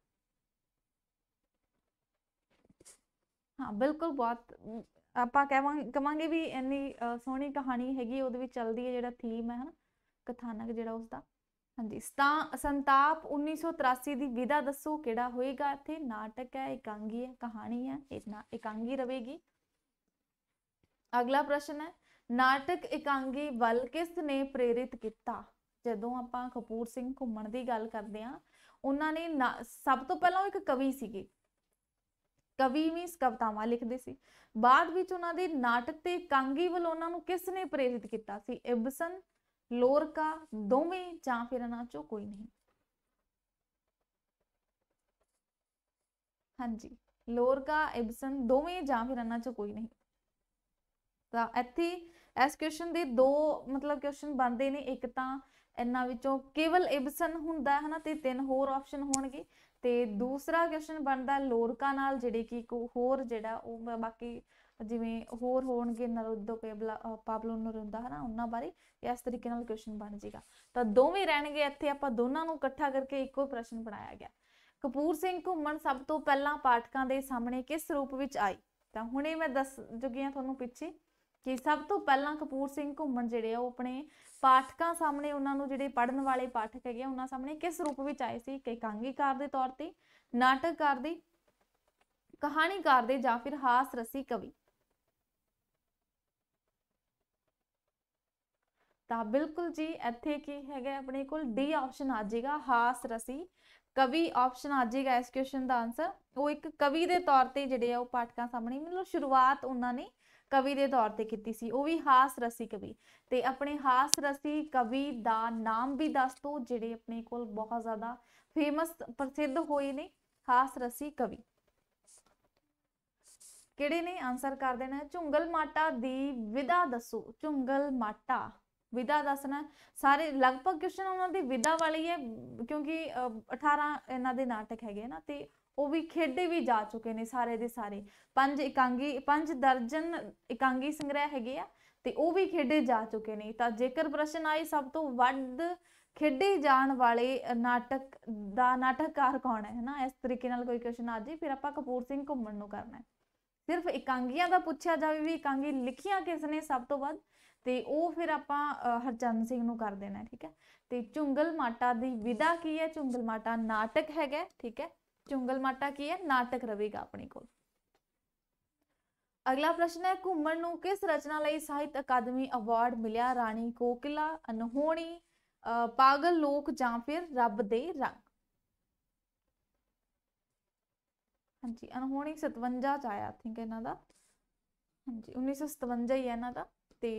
ਹਾਂ ਬਿਲਕੁਲ ਬਹੁਤ ਆਪਾਂ ਕਹਾਂਗੇ ਕਹਾਂਗੇ ਵੀ ਇੰਨੀ ਸੋਹਣੀ ਕਹਾਣੀ ਹੈਗੀ ਉਹਦੇ ਵਿੱਚ ਚੱਲਦੀ ਹੈ ਜਿਹੜਾ ਥੀਮ ਹੈ ਹਨਾ ਕਥਾਨਕ ਜਿਹੜਾ ਉਸਦਾ ਹਾਂਜੀ ਸੰਤਾਪ 1983 ਦੀ ਵਿਦਾ ਦੱਸੋ ਕਿਹੜਾ ਹੋਏਗਾ ਇੱਥੇ ਨਾਟਕ ਹੈ ਇਕਾਂਗੀ ਹੈ ਕਹਾਣੀ ਹੈ ਇਕਾਂਗੀ ਰਵੇਗੀ ਅਗਲਾ ਪ੍ਰਸ਼ਨ ਹੈ ਨਾਟਕ ਇਕਾਂਗੀ ਵੱਲ ਕਿਸ ਨੇ ਪ੍ਰੇਰਿਤ ਕੀਤਾ ਜਦੋਂ ਆਪਾਂ ਕਪੂਰ ਸਿੰਘ ਘੁੰਮਣ ਦੀ ਗੱਲ ਕਰਦੇ ਆ ਉਹਨਾਂ ਨੇ ਸਭ ਤੋਂ ਪਹਿਲਾਂ ਇੱਕ ਕਵੀ ਸੀਗੇ ਕਵੀ ਵੀ ਕਵਤਾਵਾਂ ਲਿਖਦੇ ਸੀ ਬਾਅਦ ਵਿੱਚ ਉਹਨਾਂ ਦੇ ਨਾਟਕ ਤੇ ਇਕਾਂਗੀ ਵੱਲ ਉਹਨਾਂ ਨੂੰ ਕਿਸ ਨੇ ਪ੍ਰੇਰਿਤ ਕੀਤਾ ਸੀ ਇਬਸਨ ਲੋਰਕਾ ਦੋਵੇਂ ਜਾਂ ਫਿਰ ਇਹਨਾਂ ਚੋਂ ਕੋਈ ਨਹੀਂ ਹਾਂਜੀ ਲੋਰਕਾ ਇਬਸਨ ਦੋਵੇਂ ਜਾਂ ਫਿਰ ਇਹਨਾਂ ਚੋਂ ਕੋਈ ਨਹੀਂ ਤਾਂ ਇੱਥੇ ਇਸ ਕੁਐਸਚਨ ਦੇ ਦੋ ਮਤਲਬ ਕੁਐਸਚਨ ਬਣਦੇ ਨੇ ਇੱਕ ਤਾਂ ਇਹਨਾਂ ਵਿੱਚੋਂ ਕੇਵਲ ਇਬਸਨ ਹੁੰਦਾ ਹੈ ਨਾ ਤੇ ਤਿੰਨ ਹੋਰ ਆਪਸ਼ਨ ਹੋਣਗੇ ਤੇ ਦੂਸਰਾ ਕੁਐਸਚਨ ਬਣਦਾ ਲੋਰਕਾ ਨਾਲ ਜਿਹੜੇ ਕਿ ਇੱਕ ਹੋਰ ਜਿਹੜਾ ਉਹ ਬਾਕੀ ਜਿਵੇਂ ਹੋਰ ਹੋਣਗੇ ਨਰੁੱਦੋ ਪਾਬਲੋ ਨਰੁੰਦਾ ਹਨਾ ਉਹਨਾਂ ਬਾਰੇ ਇਸ ਤਰੀਕੇ ਨਾਲ ਕੁਐਸਚਨ ਬਣ ਜੇਗਾ ਤਾਂ ਦੋਵੇਂ ਰਹਿਣਗੇ ਇੱਥੇ ਆਪਾਂ ਦੋਨਾਂ ਨੂੰ ਇਕੱਠਾ ਕਰਕੇ ਇੱਕੋ ਪ੍ਰਸ਼ਨ ਬਣਾਇਆ ਗਿਆ ਕਪੂਰ ਸਿੰਘ ਘੁੰਮਣ ਸਭ ਤੋਂ ਪਹਿਲਾਂ ਪਾਠਕਾਂ ਦੇ ਸਾਹਮਣੇ ਕਿਸ ਰੂਪ ਵਿੱਚ ਆਈ ਤਾਂ ਹੁਣੇ ਮੈਂ ਦੱਸ ਚੁੱਕੀ ਆ ਤੁਹਾਨੂੰ ਪਿੱਛੇ ਕਿ ਸਭ ਤੋਂ ਪਹਿਲਾਂ ਕਪੂਰ ਸਿੰਘ ਘੁੰਮਣ ਜਿਹੜੇ ਆ ਉਹ ਆਪਣੇ ਪਾਠਕਾਂ ਸਾਹਮਣੇ ਉਹਨਾਂ ਨੂੰ ਜਿਹੜੇ ਪੜਨ ਵਾਲੇ ਪਾਠਕ ਹੈਗੇ ਉਹਨਾਂ ਸਾਹਮਣੇ ਕਿਸ ਰੂਪ ਵਿੱਚ ਆਏ ਸੀ ਕਿ ਕਾਂਗੀਕਾਰ ਦੇ ਤੌਰ ਤੇ ਨਾਟਕਕਾਰ ਦੇ ਕਹਾਣੀਕਾਰ ਦੇ ਜਾਂ ਫਿਰ ਹਾਸ ਰਸੀ ਕਵੀ ਤਾਂ ਬਿਲਕੁਲ ਜੀ ਇੱਥੇ ਕੀ ਹੈਗਾ ਆਪਣੇ ਕੋਲ ਡੀ ਆਪਸ਼ਨ ਆ ਜਾਏਗਾ ਹਾਸ ਰਸੀ ਕਵੀ ਆਪਸ਼ਨ ਆ ਜਾਏਗਾ ਇਸ ਕੁਐਸਚਨ ਦਾ ਆਨਸਰ ਉਹ ਇੱਕ ਕਵੀ ਦੇ ਤੌਰ ਤੇ ਜਿਹੜੇ ਆ ਉਹ ਪਾਠਕਾਂ ਸਾਹਮਣੇ ਮਤਲਬ ਸ਼ੁਰੂਆਤ ਉਹਨਾਂ ਨੇ ਕਵੀ ਦੇ ਤੌਰ ਤੇ ਕੀਤੀ ਸੀ ਉਹ ਵੀ ਹਾਸ ਰਸੀ ਕਵੀ ਤੇ ਆਪਣੇ ਹਾਸ ਰਸੀ ਕਵੀ ਦਾ ਨਾਮ ਵੀ ਦੱਸ ਦੋ ਜਿਹੜੇ ਆਪਣੇ ਕੋਲ ਬਹੁਤ ਜ਼ਿਆਦਾ ਫੇਮਸ ਪ੍ਰਸਿੱਧ ਹੋਏ ਨੇ ਹਾਸ ਰਸੀ ਕਵੀ ਕਿਹੜੇ ਨੇ ਆਨਸਰ ਕਰ ਦੇਣਾ ਝੁੰਗਲ ਮਾਟਾ ਦੀ ਵਿਦਾ ਦੱਸੋ ਝੁੰਗਲ ਮਾਟਾ ਵਿਦਾ ਦੱਸਣਾ ਸਾਰੇ ਲਗਭਗ ਕੁਐਸਚਨ ਉਹਨਾਂ ਦੀ ਵਿਦਾ ਵਾਲੀ ਹੈ ਕਿਉਂਕਿ 18 ਇਹਨਾਂ ਦੇ ਨਾਟਕ ਹੈਗੇ ਨਾ ਤੇ ਉਹ ਵੀ ਖੇਡੇ ਵੀ ਜਾ ਚੁੱਕੇ ਨੇ ਸਾਰੇ ਦੇ ਸਾਰੇ ਪੰਜ ਇਕਾਂਗੀ ਪੰਜ ਦਰਜਨ ਇਕਾਂਗੀ ਸੰਗ੍ਰਹਿ ਹੈਗੇ ਆ ਤੇ ਉਹ ਵੀ ਖੇਡੇ ਜਾ ਚੁੱਕੇ ਨੇ ਤਾਂ ਜੇਕਰ ਪ੍ਰਸ਼ਨ ਆਏ ਸਭ ਤੋਂ ਵੱਧ ਖੇਡੇ ਜਾਣ ਵਾਲੇ ਨਾਟਕ ਦਾ ਨਾਟਕਕਾਰ ਕੌਣ ਹੈ ਹੈ ਨਾ ਇਸ ਤਰੀਕੇ ਨਾਲ ਕੋਈ ਕੁਐਸਚਨ ਆ ਜੇ ਫਿਰ ਆਪਾਂ ਕਪੂਰ ਸਿੰਘ ਘੁੰਮਣ ਨੂੰ ਕਰਨਾ ਹੈ ਸਿਰਫ ਇਕਾਂਗੀਆਂ ਦਾ ਪੁੱਛਿਆ ਜਾਵੇ ਵੀ ਇਕਾਂਗੀ ਲਿਖੀਆਂ ਕਿਸ ਨੇ ਸਭ ਤੋਂ ਵੱਧ ਤੇ ਉਹ ਫਿਰ ਆਪਾਂ ਹਰਚੰਦ ਸਿੰਘ ਨੂੰ ਕਰ ਦੇਣਾ ਠੀਕ ਹੈ ਤੇ ਚੁੰਗਲ ਮਾਟਾ ਦੀ ਵਿਦਾ ਕੀ ਹੈ ਚੁੰਗਲ ਮਾਟਾ ਨਾਟਕ ਹੈਗਾ ਠੀਕ ਹੈ ਚੁੰਗਲ ਮਾਟਾ ਕੀ ਹੈ ਨਾਟਕ ਰਵੇਗਾ ਆਪਣੇ ਕੋਲ ਅਗਲਾ ਪ੍ਰਸ਼ਨ ਹੈ ਘੁੰਮਣ ਨੂੰ ਕਿਸ ਰਚਨਾ ਲਈ ਸਾਹਿਤ ਅਕਾਦਮੀ ਅਵਾਰਡ ਮਿਲਿਆ ਰਾਣੀ ਕੋਕਿਲਾ ਅਨਹੋਣੀ ਪਾਗਲ ਲੋਕ ਜਾਂ ਫਿਰ ਰੱਬ ਦੇ ਰੰਗ ਹਾਂਜੀ ਅਨਹੋਣੀ 57 ਚ ਆਇਆ ਥਿੰਕ ਇਹਨਾਂ ਦਾ ਹਾਂਜੀ 1957 ਹੀ ਹੈ ਇਹਨਾਂ ਦਾ ਤੇ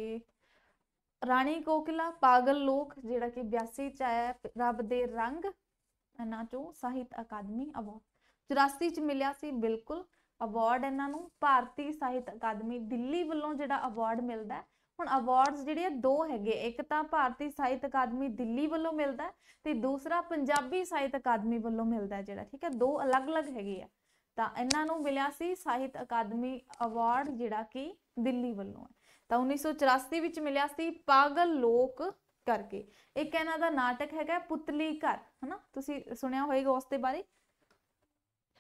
ਰਾਣੀ ਕੋਕਿਲਾ ਪਾਗਲ ਲੋਕ ਜਿਹੜਾ ਕਿ 82 ਚ ਆਇਆ ਰੱਬ ਦੇ ਰੰਗ ਇਹਨਾਂ ਚੋਂ ਸਾਹਿਤ ਅਕਾਦਮੀ ਅਵਾਰਡ 84 ਚ ਮਿਲਿਆ ਸੀ ਬਿਲਕੁਲ ਅਵਾਰਡ ਇਹਨਾਂ ਨੂੰ ਭਾਰਤੀ ਸਾਹਿਤ ਅਕਾਦਮੀ ਦਿੱਲੀ ਵੱਲੋਂ ਜਿਹੜਾ ਅਵਾਰਡ ਮਿਲਦਾ ਹੁਣ ਅਵਾਰਡਸ ਜਿਹੜੇ ਆ ਦੋ ਹੈਗੇ ਇੱਕ ਤਾਂ ਭਾਰਤੀ ਸਾਹਿਤ ਅਕਾਦਮੀ ਦਿੱਲੀ ਵੱਲੋਂ ਮਿਲਦਾ ਤੇ ਦੂਸਰਾ ਪੰਜਾਬੀ ਸਾਹਿਤ ਅਕਾਦਮੀ ਵੱਲੋਂ ਮਿਲਦਾ ਜਿਹੜਾ ਠੀਕ ਹੈ ਦੋ ਅਲੱਗ-ਅਲੱਗ ਹੈਗੇ ਆ ਤਾਂ ਇਹਨਾਂ ਨੂੰ ਮਿਲਿਆ ਸੀ ਸਾਹਿਤ ਅਕਾਦਮੀ ਅਵਾਰਡ ਜਿਹੜਾ ਕਿ ਦਿੱਲੀ ਵੱਲੋਂ ਹੈ ਤਾਂ 1984 ਵਿੱਚ ਮਿਲਿਆ ਸੀ ਪਾਗਲ ਲੋਕ ਕਰਕੇ ਇੱਕ ਇਹਨਾਂ ਦਾ ਨਾਟਕ ਹੈਗਾ ਪੁਤਲੀ ਘਰ ਹਨਾ ਤੁਸੀਂ ਸੁਣਿਆ ਹੋਵੇਗਾ ਉਸ ਦੇ ਬਾਰੇ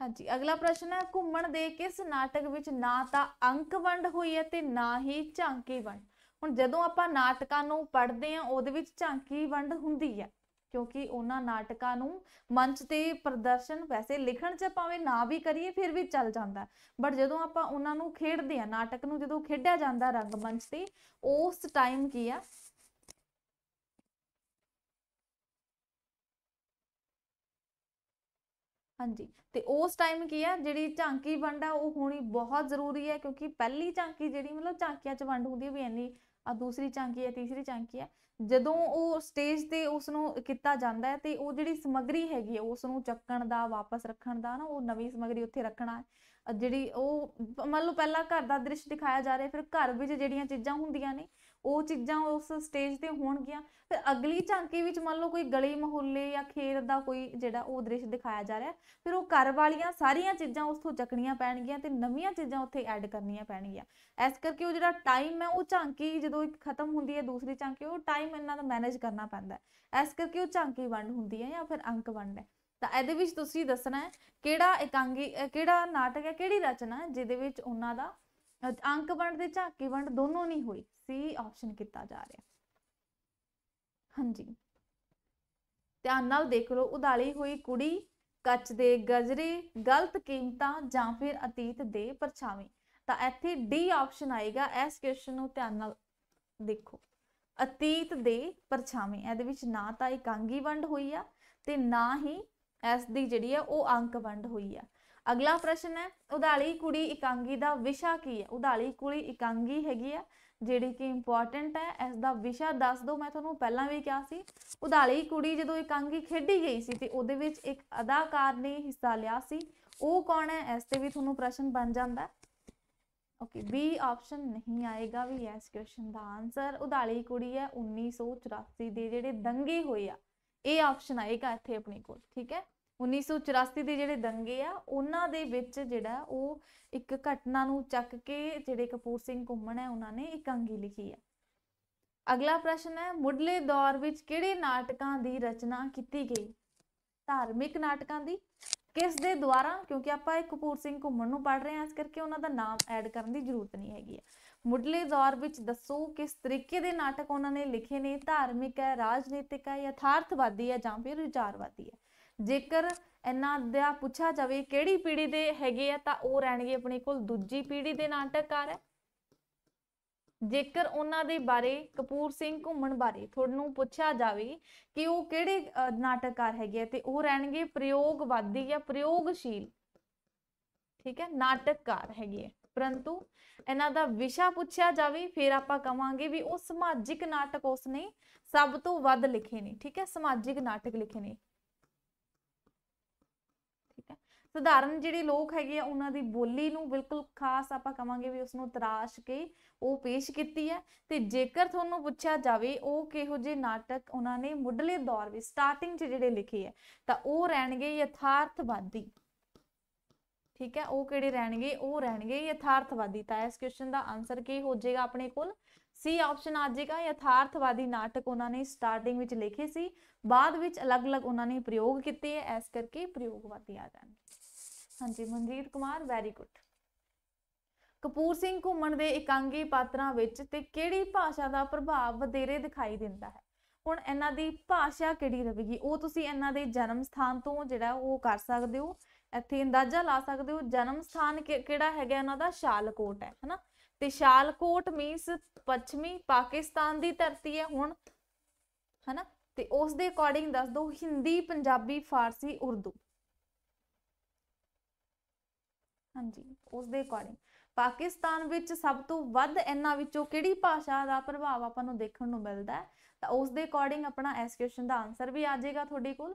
ਹਾਂਜੀ ਅਗਲਾ ਪ੍ਰਸ਼ਨ ਹੈ ਘੁੰਮਣ ਦੇ ਕਿਸ ਨਾਟਕ ਵਿੱਚ ਨਾ ਤਾਂ ਅੰਕ ਵੰਡ ਹੋਈ ਹੈ ਤੇ ਨਾ ਹੀ ਝਾਂਕੀ ਵੰਡ ਹੁਣ ਜਦੋਂ ਆਪਾਂ ਨਾਟਕਾਂ ਨੂੰ ਪੜ੍ਹਦੇ ਆ ਉਹਦੇ ਵਿੱਚ ਝਾਂਕੀ ਵੰਡ ਹੁੰਦੀ ਹੈ ਕਿਉਂਕਿ ਉਹਨਾਂ ਨਾਟਕਾਂ ਨੂੰ ਮੰਚ ਤੇ ਪ੍ਰਦਰਸ਼ਨ ਵੈਸੇ ਲਿਖਣ 'ਚ ਭਾਵੇਂ ਨਾ ਵੀ ਕਰੀਏ ਫਿਰ ਵੀ ਚੱਲ ਜਾਂਦਾ ਬਟ ਜਦੋਂ ਆਪਾਂ ਉਹਨਾਂ ਨੂੰ ਖੇਡਦੇ ਆ ਨਾਟਕ ਨੂੰ ਜਦੋਂ ਖੇਡਿਆ ਜਾਂਦਾ ਰੰਗ ਮੰਚ ਤੇ ਉਸ ਟਾਈਮ ਕੀ ਆ ਹਾਂਜੀ ਤੇ ਉਸ ਟਾਈਮ ਕੀ ਆ ਜਿਹੜੀ ਝਾਂਕੀ ਵੰਡ ਆ ਉਹ ਹੋਣੀ ਬਹੁਤ ਜ਼ਰੂਰੀ ਹੈ ਕਿਉਂਕਿ ਪਹਿਲੀ ਝਾਂਕੀ ਜਿਹੜੀ ਮਤਲਬ ਝਾਂਕੀਆਂ 'ਚ ਵੰਡ ਹੁੰਦੀ ਵੀ ਐਨੀ ਆ ਦੂਸਰੀ ਝਾਂਕੀ ਆ ਤੀਸਰੀ ਝਾਂਕੀ ਆ ਜਦੋਂ ਉਹ ਸਟੇਜ ਤੇ ਉਸ ਨੂੰ ਕੀਤਾ ਜਾਂਦਾ ਹੈ ਤੇ ਉਹ ਜਿਹੜੀ ਸਮੱਗਰੀ ਹੈਗੀ ਹੈ ਉਸ ਨੂੰ ਚੱਕਣ ਦਾ ਵਾਪਸ ਰੱਖਣ ਦਾ ਨਾ ਉਹ ਨਵੀਂ ਸਮੱਗਰੀ ਉੱਥੇ ਰੱਖਣਾ ਜਿਹੜੀ ਉਹ ਮੰਨ ਲਓ ਪਹਿਲਾ ਘਰ ਦਾ ਦ੍ਰਿਸ਼ ਦਿਖਾਇਆ ਜਾ ਰਿਹਾ ਫਿਰ ਘਰ ਵਿੱਚ ਜਿਹੜੀਆਂ ਚੀਜ਼ਾਂ ਹੁੰਦੀਆਂ ਨੇ ਉਹ ਚੀਜ਼ਾਂ ਉਸ ਸਟੇਜ ਤੇ ਹੋਣਗੀਆਂ ਫਿਰ ਅਗਲੀ ਝਾਂਕੀ ਵਿੱਚ ਮੰਨ ਲਓ ਕੋਈ ਗਲੀ ਮੁਹੱਲੇ ਜਾਂ ਖੇਤ ਦਾ ਕੋਈ ਜਿਹੜਾ ਉਹ ਦ੍ਰਿਸ਼ ਦਿਖਾਇਆ ਜਾ ਰਿਹਾ ਫਿਰ ਉਹ ਘਰ ਵਾਲੀਆਂ ਸਾਰੀਆਂ ਚੀਜ਼ਾਂ ਉਸ ਤੋਂ ਚੱਕਣੀਆਂ ਪੈਣਗੀਆਂ ਤੇ ਨਵੀਆਂ ਚੀਜ਼ਾਂ ਉੱਥੇ ਐਡ ਕਰਨੀਆਂ ਪੈਣਗੀਆਂ ਐਸ ਕਰਕੇ ਉਹ ਜਿਹੜਾ ਟਾਈਮ ਹੈ ਉਹ ਝਾਂਕੀ ਜਦੋਂ ਇੱਕ ਖਤਮ ਹੁੰਦੀ ਹੈ ਦੂਸਰੀ ਝਾਂਕੀ ਉਹ ਟਾਈਮ ਇਹਨਾਂ ਦਾ ਮੈਨੇਜ ਕਰਨਾ ਪੈਂਦਾ ਐਸ ਕਰਕੇ ਉਹ ਝਾਂਕੀ ਵੰਡ ਹੁੰਦੀ ਹੈ ਜਾਂ ਫਿਰ ਅੰਕ ਵੰਡ ਹੈ ਤਾਂ ਇਹਦੇ ਵਿੱਚ ਤੁਸੀਂ ਦੱਸਣਾ ਹੈ ਕਿਹੜਾ ਇਕਾਂਗੀ ਕਿਹੜਾ ਨਾਟਕ ਹੈ ਕਿਹੜੀ ਰਚਨਾ ਜਿਹਦੇ ਵਿੱਚ ਉਹਨਾਂ ਦਾ ਅੰਕ ਵੰਡ ਤੇ ਝਾਕੀ ਵੰਡ ਦੋਨੋਂ ਨਹੀਂ ਹੋਈ ਸੀ ਆਪਸ਼ਨ ਕੀਤਾ ਜਾ ਰਿਹਾ ਹਾਂਜੀ ਧਿਆਨ ਨਾਲ ਦੇਖ ਲਓ ਉਦਾਲੀ ਹੋਈ ਕੁੜੀ ਕੱਚ ਦੇ ਗਜਰੇ ਗਲਤ ਕੀਮਤਾਂ ਜਾਂ ਫਿਰ ਅਤੀਤ ਦੇ ਪਰਛਾਵੇਂ ਤਾਂ ਇੱਥੇ ਡੀ ਆਪਸ਼ਨ ਆਏਗਾ ਇਸ ਕੁਐਸਚਨ ਨੂੰ ਧਿਆਨ ਨਾਲ ਦੇਖੋ ਅਤੀਤ ਦੇ ਪਰਛਾਵੇਂ ਇਹਦੇ ਵਿੱਚ ਨਾ ਤਾਂ ਇਕਾਂਗੀ ਵੰਡ ਹੋਈ ਆ ਤੇ ਨਾ ਹੀ ਇਸ ਦੀ ਜਿਹੜੀ ਆ ਉਹ ਅੰਕ ਵੰਡ ਹੋਈ ਆ ਅਗਲਾ ਪ੍ਰਸ਼ਨ ਹੈ ਉਦਾਲੀ ਕੁੜੀ ਇਕਾਂਗੀ ਦਾ ਵਿਸ਼ਾ ਕੀ ਹੈ ਉਦਾਲੀ ਕੁੜੀ ਇਕਾਂਗੀ ਹੈਗੀ ਆ ਜਿਹੜੀ ਕਿ ਇੰਪੋਰਟੈਂਟ ਹੈ ਇਸ ਦਾ ਵਿਸ਼ਾ ਦੱਸ ਦਿਓ ਮੈਂ ਤੁਹਾਨੂੰ ਪਹਿਲਾਂ ਵੀ ਕਿਹਾ ਸੀ ਉਦਾਲੀ ਕੁੜੀ ਜਦੋਂ ਇਕਾਂਗੀ ਖੇਡੀ ਗਈ ਸੀ ਤੇ ਉਹਦੇ ਵਿੱਚ ਇੱਕ ਅਦਾਕਾਰ ਨੇ ਹਿੱਸਾ ਲਿਆ ਸੀ ਉਹ ਕੌਣ ਹੈ ਇਸ ਤੇ ਵੀ ਤੁਹਾਨੂੰ ਪ੍ਰਸ਼ਨ ਬਣ ਜਾਂਦਾ ਓਕੇ ਬੀ ਆਪਸ਼ਨ ਨਹੀਂ ਆਏਗਾ ਵੀ ਇਸ ਕੁਐਸਚਨ ਦਾ ਆਨਸਰ ਉਧਾਲੀ ਕੁੜੀ ਹੈ 1984 ਦੇ ਜਿਹੜੇ ਦੰਗੇ ਹੋਏ ਆ ਇਹ ਆਪਸ਼ਨ ਆਏਗਾ ਇੱਥੇ ਆਪਣੇ ਕੋਲ ਠੀਕ ਹੈ 1984 ਦੇ ਜਿਹੜੇ ਦੰਗੇ ਆ ਉਹਨਾਂ ਦੇ ਵਿੱਚ ਜਿਹੜਾ ਉਹ ਇੱਕ ਘਟਨਾ ਨੂੰ ਚੱਕ ਕੇ ਜਿਹੜੇ ਕਪੂਰ ਸਿੰਘ ਘੁੰਮਣ ਹੈ ਉਹਨਾਂ ਨੇ ਇਕਾਂਗੀ ਲਿਖੀ ਹੈ ਅਗਲਾ ਪ੍ਰਸ਼ਨ ਹੈ ਮੁੱਢਲੇ ਦੌਰ ਵਿੱਚ ਕਿਹੜੇ ਨਾਟਕਾਂ ਦੀ ਰਚਨਾ ਕੀਤੀ ਗਈ ਧਾਰਮਿਕ ਨਾਟਕਾਂ ਦੀ ਕਿਸ ਦੇ ਦੁਆਰਾ ਕਿਉਂਕਿ ਆਪਾਂ ਇਹ ਕਪੂਰ ਸਿੰਘ ਘੁੰਮਣ ਨੂੰ ਪੜ ਰਹੇ ਹਾਂ ਇਸ ਕਰਕੇ ਉਹਨਾਂ ਦਾ ਨਾਮ ਐਡ ਕਰਨ ਦੀ ਜ਼ਰੂਰਤ ਨਹੀਂ ਹੈਗੀ ਮੁੱਢਲੇ ਦੌਰ ਵਿੱਚ ਦੱਸੋ ਕਿਸ ਤਰੀਕੇ ਦੇ ਨਾਟਕ ਉਹਨਾਂ ਨੇ ਲਿਖੇ ਨੇ ਧਾਰਮਿਕ ਹੈ ਰਾਜਨੀਤਿਕ ਹੈ ਯਥਾਰਥਵਾਦੀ ਹੈ ਜਾਂ ਫਿਰ ਵਿਚਾਰਵਾਦੀ ਹੈ ਜੇਕਰ ਇਹਨਾਂ ਦਾ ਪੁੱਛਿਆ ਜਾਵੇ ਕਿਹੜੀ ਪੀੜ੍ਹੀ ਦੇ ਹੈਗੇ ਆ ਤਾਂ ਉਹ ਰਹਿਣਗੇ ਆਪਣੇ ਕੋਲ ਦੂਜੀ ਪੀੜ੍ਹੀ ਦੇ ਨਾਟਕਕਾਰ ਹੈ ਜੇਕਰ ਉਹਨਾਂ ਦੇ ਬਾਰੇ ਕਪੂਰ ਸਿੰਘ ਘੁੰਮਣ ਬਾਰੇ ਤੁਹਾਨੂੰ ਪੁੱਛਿਆ ਜਾਵੇ ਕਿ ਉਹ ਕਿਹੜੇ ਨਾਟਕਕਾਰ ਹੈਗੇ ਤੇ ਉਹ ਰਹਿਣਗੇ ਪ੍ਰਯੋਗਵਾਦੀ ਜਾਂ ਪ੍ਰਯੋਗਸ਼ੀਲ ਠੀਕ ਹੈ ਨਾਟਕਕਾਰ ਹੈਗੇ ਪਰੰਤੂ ਇਹਨਾਂ ਦਾ ਵਿਸ਼ਾ ਪੁੱਛਿਆ ਜਾਵੇ ਫਿਰ ਆਪਾਂ ਕਵਾਂਗੇ ਵੀ ਉਹ ਸਮਾਜਿਕ ਨਾਟਕ ਉਸਨੇ ਸਭ ਤੋਂ ਵੱਧ ਲਿਖੇ ਨੇ ਠੀਕ ਹੈ ਸਮਾਜਿਕ ਨਾਟਕ ਲਿਖੇ ਨੇ ਠੀਕ ਹੈ ਸਧਾਰਨ ਜਿਹੜੇ ਲੋਕ ਹੈਗੇ ਆ ਉਹਨਾਂ ਦੀ ਬੋਲੀ ਨੂੰ ਬਿਲਕੁਲ ਖਾਸ ਆਪਾਂ ਕਵਾਂਗੇ ਵੀ ਉਸ ਨੂੰ ਤਰਾਸ਼ ਕੇ ਉਹ ਪੇਸ਼ ਕੀਤੀ ਹੈ ਤੇ ਜੇਕਰ ਤੁਹਾਨੂੰ ਪੁੱਛਿਆ ਜਾਵੇ ਉਹ ਕਿਹੋ ਜਿਹੇ ਨਾਟਕ ਉਹਨਾਂ ਨੇ ਮੁੱਢਲੇ ਦੌਰ ਵਿੱਚ ਸਟਾਰਟਿੰਗ 'ਚ ਜਿਹੜੇ ਲਿਖੇ ਆ ਤਾਂ ਉਹ ਰਹਿਣਗੇ ਯਥਾਰਥਵਾਦੀ ਠੀਕ ਹੈ ਉਹ ਕਿਹੜੇ ਰਹਿਣਗੇ ਉਹ ਰਹਿਣਗੇ ਯਥਾਰਥਵਾਦੀ ਤਾਂ ਇਸ ਕੁਐਸਚਨ ਦਾ ਆਨਸਰ ਕੀ ਹੋ ਜਾਏਗਾ ਆਪਣੇ ਕੋਲ ਸੀ ਆਪਸ਼ਨ ਆ ਜਾਏਗਾ ਯਥਾਰਥਵਾਦੀ ਨਾਟਕ ਉਹਨਾਂ ਨੇ ਸਟਾਰਟਿੰਗ ਵਿੱਚ ਲਿਖੇ ਸੀ ਬਾਅਦ ਵਿੱਚ ਅਲੱਗ-ਅਲੱਗ ਉਹਨਾਂ ਨੇ ਪ੍ਰਯੋਗ ਕੀਤੇ ਐ ਇਸ ਕਰਕੇ ਪ੍ਰਯੋਗਵਾਦੀ ਆ ਜਾਣਗੇ ਹਾਂਜੀ ਮਨਜੀਤ ਕੁਮਾਰ ਵੈਰੀ ਗੁੱਡ ਕਪੂਰ ਸਿੰਘ ਘੁੰਮਣ ਦੇ ਇਕਾਂਗੀ ਪਾਤਰਾਂ ਵਿੱਚ ਤੇ ਕਿਹੜੀ ਭਾਸ਼ਾ ਦਾ ਪ੍ਰਭਾਵ ਵਧੇਰੇ ਦਿਖਾਈ ਦਿੰਦਾ ਹੈ ਹੁਣ ਇਹਨਾਂ ਦੀ ਭਾਸ਼ਾ ਕਿਹੜੀ ਰਹੇਗੀ ਉਹ ਤੁਸੀਂ ਇਹਨਾਂ ਦੇ ਜਨਮ ਸਥਾਨ ਤੋਂ ਜਿਹੜਾ ਉਹ ਕਰ ਸਕਦੇ ਹੋ ਇੱਥੇ ਅੰਦਾਜ਼ਾ ਲਾ ਸਕਦੇ ਹੋ ਜਨਮ ਸਥਾਨ ਕਿਹੜਾ ਹੈਗਾ ਇਹਨਾਂ ਦਾ ਸ਼ਾਲਕੋਟ ਹੈ ਹਨਾ ਤੇ ਸ਼ਾਲਕੋਟ ਮੀਨਸ ਪੱਛਮੀ ਪਾਕਿਸਤਾਨ ਦੀ ਧਰਤੀ ਹੈ ਹੁਣ ਹਨਾ ਤੇ ਉਸ ਦੇ ਅਕੋਰਡਿੰਗ ਦੱਸ ਦੋ ਹਿੰਦੀ ਪੰਜਾਬੀ ਫਾਰਸੀ ਉਰਦੂ ਹਾਂਜੀ ਉਸ ਦੇ ਅਕੋਰਡਿੰਗ ਪਾਕਿਸਤਾਨ ਵਿੱਚ ਸਭ ਤੋਂ ਵੱਧ ਇਹਨਾਂ ਵਿੱਚੋਂ ਕਿਹੜੀ ਭਾਸ਼ਾ ਦਾ ਪ੍ਰਭਾਵ ਆਪਾਂ ਨੂੰ ਦੇਖਣ ਨੂੰ ਮਿਲਦਾ ਹੈ ਤਾਂ ਉਸ ਦੇ ਅਕੋਰਡਿੰਗ ਆਪਣਾ ਇਸ ਕੁਐਸਚਨ ਦਾ ਆਨਸਰ ਵੀ ਆ ਜਾਏਗਾ ਤੁਹਾਡੇ ਕੋਲ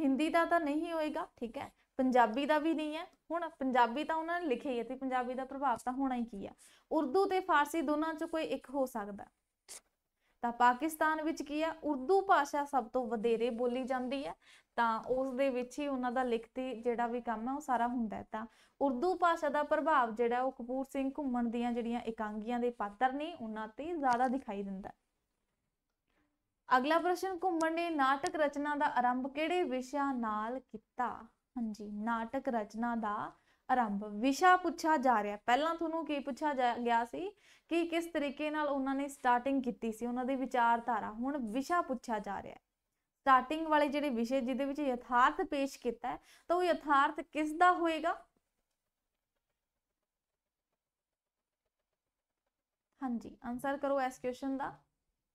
ਹਿੰਦੀ ਦਾ ਤਾਂ ਨਹੀਂ ਹੋਏਗਾ ਠੀਕ ਹੈ ਪੰਜਾਬੀ ਦਾ ਵੀ ਨਹੀਂ ਹੈ ਹੁਣ ਪੰਜਾਬੀ ਤਾਂ ਉਹਨਾਂ ਨੇ ਲਿਖੀ ਹੈ ਤੇ ਪੰਜਾਬੀ ਦਾ ਪ੍ਰਭਾਵ ਤਾਂ ਹੋਣਾ ਹੀ ਕੀ ਆ ਉਰਦੂ ਤੇ ਫਾਰਸੀ ਦੋਨਾਂ ਚੋਂ ਕੋਈ ਇੱਕ ਹੋ ਸਕਦਾ ਤਾਂ ਪਾਕਿਸਤਾਨ ਵਿੱਚ ਕੀ ਆ ਉਰਦੂ ਭਾਸ਼ਾ ਸਭ ਤੋਂ ਵਧੇਰੇ ਬੋਲੀ ਜਾਂਦੀ ਹੈ ਤਾਂ ਉਸ ਦੇ ਵਿੱਚ ਹੀ ਉਹਨਾਂ ਦਾ ਲਿਖਤੀ ਜਿਹੜਾ ਵੀ ਕੰਮ ਹੈ ਉਹ ਸਾਰਾ ਹੁੰਦਾ ਤਾਂ ਉਰਦੂ ਭਾਸ਼ਾ ਦਾ ਪ੍ਰਭਾਵ ਜਿਹੜਾ ਉਹ ਕਪੂਰ ਸਿੰਘ ਘੁੰਮਣ ਦੀਆਂ ਜਿਹੜੀਆਂ ਇਕਾਂਗੀਆਂ ਦੇ ਪਾਤਰ ਨੇ ਉਹਨਾਂ ਤੇ ਜ਼ਿਆਦਾ ਦਿਖਾਈ ਦਿੰਦਾ ਅਗਲਾ ਪ੍ਰਸ਼ਨ ਘੁੰਮਣ ਨੇ ਨਾਟਕ ਰਚਨਾ ਦਾ ਆਰੰਭ ਕਿਹੜੇ ਵਿਸ਼ਿਆਂ ਨਾਲ ਕੀਤਾ ਹਾਂਜੀ ਨਾਟਕ ਰਚਨਾ ਦਾ ਆਰੰਭ ਵਿਸ਼ਾ ਪੁੱਛਿਆ ਜਾ ਰਿਹਾ ਪਹਿਲਾਂ ਤੁਹਾਨੂੰ ਕੀ ਪੁੱਛਿਆ ਗਿਆ ਸੀ ਕਿ ਕਿਸ ਤਰੀਕੇ ਨਾਲ ਉਹਨਾਂ ਨੇ ਸਟਾਰਟਿੰਗ ਕੀਤੀ ਸੀ ਉਹਨਾਂ ਦੇ ਵਿਚਾਰਧਾਰਾ ਹੁਣ ਵਿਸ਼ਾ ਪੁੱਛਿਆ ਜਾ ਰਿਹਾ ਸਟਾਰਟਿੰਗ ਵਾਲੇ ਜਿਹੜੇ ਵਿਸ਼ੇ ਜਿਹਦੇ ਵਿੱਚ ਯਥਾਰਥ ਪੇਸ਼ ਕੀਤਾ ਹੈ ਤਾਂ ਉਹ ਯਥਾਰਥ ਕਿਸ ਦਾ ਹੋਏਗਾ ਹਾਂਜੀ ਆਨਸਰ ਕਰੋ ਇਸ ਕੁਐਸਚਨ ਦਾ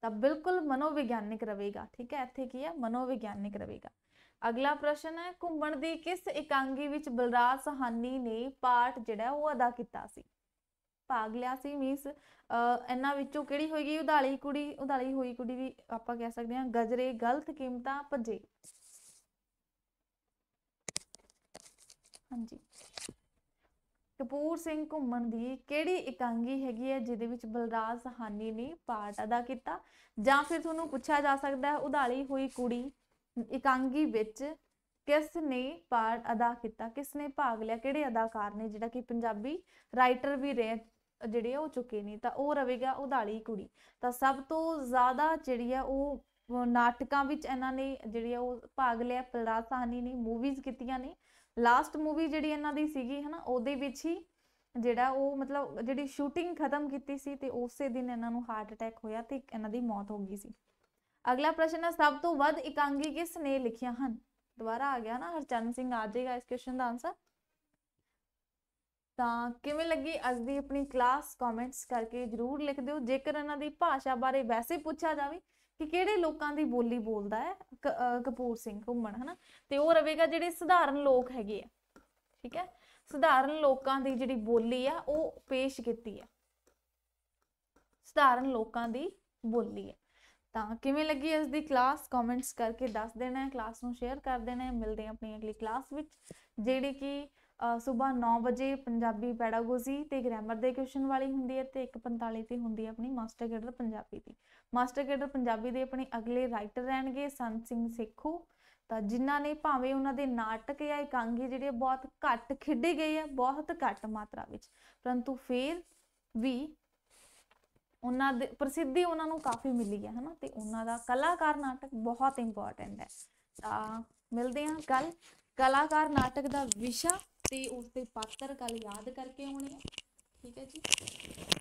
ਤਾਂ ਬਿਲਕੁਲ ਮਨੋਵਿਗਿਆਨਿਕ ਰਹੇਗਾ ਠੀਕ ਹੈ ਇੱਥੇ ਕੀ ਹੈ ਮਨੋਵਿਗਿਆਨਿਕ ਰਹੇਗਾ ਅਗਲਾ ਪ੍ਰਸ਼ਨ ਹੈ ਘੁੰਮਣ ਦੀ ਕਿਸ ਇਕਾਂਗੀ ਵਿੱਚ ਬਲਰਾਜ ਸਹਾਨੀ ਨੇ ਪਾਠ ਜਿਹੜਾ ਉਹ ਅਦਾ ਕੀਤਾ ਸੀ ਭਾਗ ਲਿਆ ਸੀ ਮੀਨਸ ਇਹਨਾਂ ਵਿੱਚੋਂ ਕਿਹੜੀ ਹੋਏਗੀ ਉਧਾਲੀ ਕੁੜੀ ਉਧਾਲੀ ਹੋਈ ਕੁੜੀ ਵੀ ਆਪਾਂ ਕਹਿ ਸਕਦੇ ਹਾਂ ਗਜਰੇ ਗਲਤ ਕੀਮਤਾ ਭਜੇ ਹਾਂਜੀ ਕਪੂਰ ਸਿੰਘ ਘੁੰਮਣ ਦੀ ਕਿਹੜੀ ਇਕਾਂਗੀ ਹੈਗੀ ਹੈ ਜਿਹਦੇ ਵਿੱਚ ਬਲਰਾਜ ਸਹਾਨੀ ਨੇ ਪਾਠ ਅਦਾ ਕੀਤਾ ਜਾਂ ਫਿਰ ਤੁਹਾਨੂੰ ਪੁੱਛਿਆ ਜਾ ਸਕਦਾ ਹੈ ਉਧਾਲੀ ਹੋਈ ਕੁੜੀ ਇਕਾਂਗੀ ਵਿੱਚ ਕਿਸ ਨੇ ਪਾਰ ਅਦਾ ਕੀਤਾ ਕਿਸ ਨੇ ਭਾਗ ਲਿਆ ਕਿਹੜੇ ਅਦਾਕਾਰ ਨੇ ਜਿਹੜਾ ਕਿ ਪੰਜਾਬੀ ਰਾਈਟਰ ਵੀ ਰਹੇ ਜਿਹੜੇ ਉਹ ਚੁੱਕੇ ਨੇ ਤਾਂ ਉਹ ਰਵੇਗਾ ਉਧਾਲੀ ਕੁੜੀ ਤਾਂ ਸਭ ਤੋਂ ਜ਼ਿਆਦਾ ਜਿਹੜੀ ਆ ਉਹ ਨਾਟਕਾਂ ਵਿੱਚ ਇਹਨਾਂ ਨੇ ਜਿਹੜੀ ਆ ਉਹ ਭਾਗ ਲਿਆ ਪ੍ਰਰਾਜ ਸਾਹਨੀ ਨੇ ਮੂਵੀਜ਼ ਕੀਤੀਆਂ ਨੇ ਲਾਸਟ ਮੂਵੀ ਜਿਹੜੀ ਇਹਨਾਂ ਦੀ ਸੀਗੀ ਹਨਾ ਉਹਦੇ ਵਿੱਚ ਹੀ ਜਿਹੜਾ ਉਹ ਮਤਲਬ ਜਿਹੜੀ ਸ਼ੂਟਿੰਗ ਖਤਮ ਕੀਤੀ ਸੀ ਤੇ ਉਸੇ ਦਿਨ ਇਹਨਾਂ ਨੂੰ ਹਾਰਟ ਅਟੈਕ ਹੋਇਆ ਤੇ ਇਹਨਾਂ ਦੀ ਮੌਤ ਹੋ ਗਈ ਸੀ ਅਗਲਾ ਪ੍ਰਸ਼ਨ ਹੈ ਸਭ ਤੋਂ ਵੱਧ ਇਕਾਂਗੀ ਕਿਸ ਨੇ ਲਿਖੀਆਂ ਹਨ ਦੁਬਾਰਾ ਆ ਗਿਆ ਨਾ ਹਰਚੰਦ ਸਿੰਘ ਆ ਜਾਏਗਾ ਇਸ ਕੁਐਸਚਨ ਦਾ ਆਨਸਰ ਤਾਂ ਕਿਵੇਂ ਲੱਗੀ ਅੱਜ ਦੀ ਆਪਣੀ ਕਲਾਸ ਕਮੈਂਟਸ ਕਰਕੇ ਜਰੂਰ ਲਿਖ ਦਿਓ ਜੇਕਰ ਇਹਨਾਂ ਦੀ ਭਾਸ਼ਾ ਬਾਰੇ ਵੈਸੇ ਪੁੱਛਿਆ ਜਾਵੇ ਕਿ ਕਿਹੜੇ ਲੋਕਾਂ ਦੀ ਬੋਲੀ ਬੋਲਦਾ ਹੈ ਕਪੂਰ ਸਿੰਘ ਘੁੰਮਣ ਹਨਾ ਤੇ ਉਹ ਰਵੇਗਾ ਜਿਹੜੇ ਸਧਾਰਨ ਲੋਕ ਹੈਗੇ ਆ ਠੀਕ ਹੈ ਸਧਾਰਨ ਲੋਕਾਂ ਦੀ ਜਿਹੜੀ ਬੋਲੀ ਆ ਉਹ ਪੇਸ਼ ਕੀਤੀ ਆ ਸਧਾਰਨ ਲੋਕਾਂ ਦੀ ਬੋਲੀ ਹੈ ਤਾਂ ਕਿਵੇਂ ਲੱਗੀ ਇਸ ਦੀ ਕਲਾਸ ਕਮੈਂਟਸ ਕਰਕੇ ਦੱਸ ਦੇਣਾ ਕਲਾਸ ਨੂੰ ਸ਼ੇਅਰ ਕਰ ਦੇਣਾ ਮਿਲਦੇ ਹਾਂ ਆਪਣੀ ਅਗਲੀ ਕਲਾਸ ਵਿੱਚ ਜਿਹੜੀ ਕਿ ਸਵੇਰ 9 ਵਜੇ ਪੰਜਾਬੀ ਪੈਡਾਗੋਜੀ ਤੇ ਗ੍ਰਾਮਰ ਦੇ ਕੁਐਸਚਨ ਵਾਲੀ ਹੁੰਦੀ ਹੈ ਤੇ 1:45 ਤੇ ਹੁੰਦੀ ਹੈ ਆਪਣੀ ਮਾਸਟਰ ਗ੍ਰੇਡਰ ਪੰਜਾਬੀ ਦੀ ਮਾਸਟਰ ਗ੍ਰੇਡਰ ਪੰਜਾਬੀ ਦੇ ਆਪਣੇ ਅਗਲੇ ਰਾਈਟਰ ਰਹਿਣਗੇ ਸੰਤ ਸਿੰਘ ਸੇਖੂ ਤਾਂ ਜਿਨ੍ਹਾਂ ਨੇ ਭਾਵੇਂ ਉਹਨਾਂ ਦੇ ਨਾਟਕ ਜਾਂ ਇਕਾਂਗੀ ਜਿਹੜੇ ਬਹੁਤ ਘੱਟ ਖਿੱਡੇ ਗਏ ਆ ਬਹੁਤ ਘੱਟ ਮਾਤਰਾ ਵਿੱਚ ਪਰੰਤੂ ਫੇਰ ਵੀ ਉਹਨਾਂ ਦੇ ਪ੍ਰਸਿੱਧੀ ਉਹਨਾਂ ਨੂੰ ਕਾਫੀ ਮਿਲੀ ਹੈ ਹਨਾ ਤੇ ਉਹਨਾਂ ਦਾ ਕਲਾਕਾਰ ਨਾਟਕ ਬਹੁਤ ਇੰਪੋਰਟੈਂਟ ਹੈ ਤਾਂ ਮਿਲਦੇ ਹਾਂ ਕੱਲ ਕਲਾਕਾਰ ਨਾਟਕ ਦਾ ਵਿਸ਼ਾ ਤੇ ਉਸ ਦੇ ਪਾਤਰ ਕੱਲ ਯਾਦ ਕਰਕੇ ਹੋਣੇ ਠੀਕ ਹੈ ਜੀ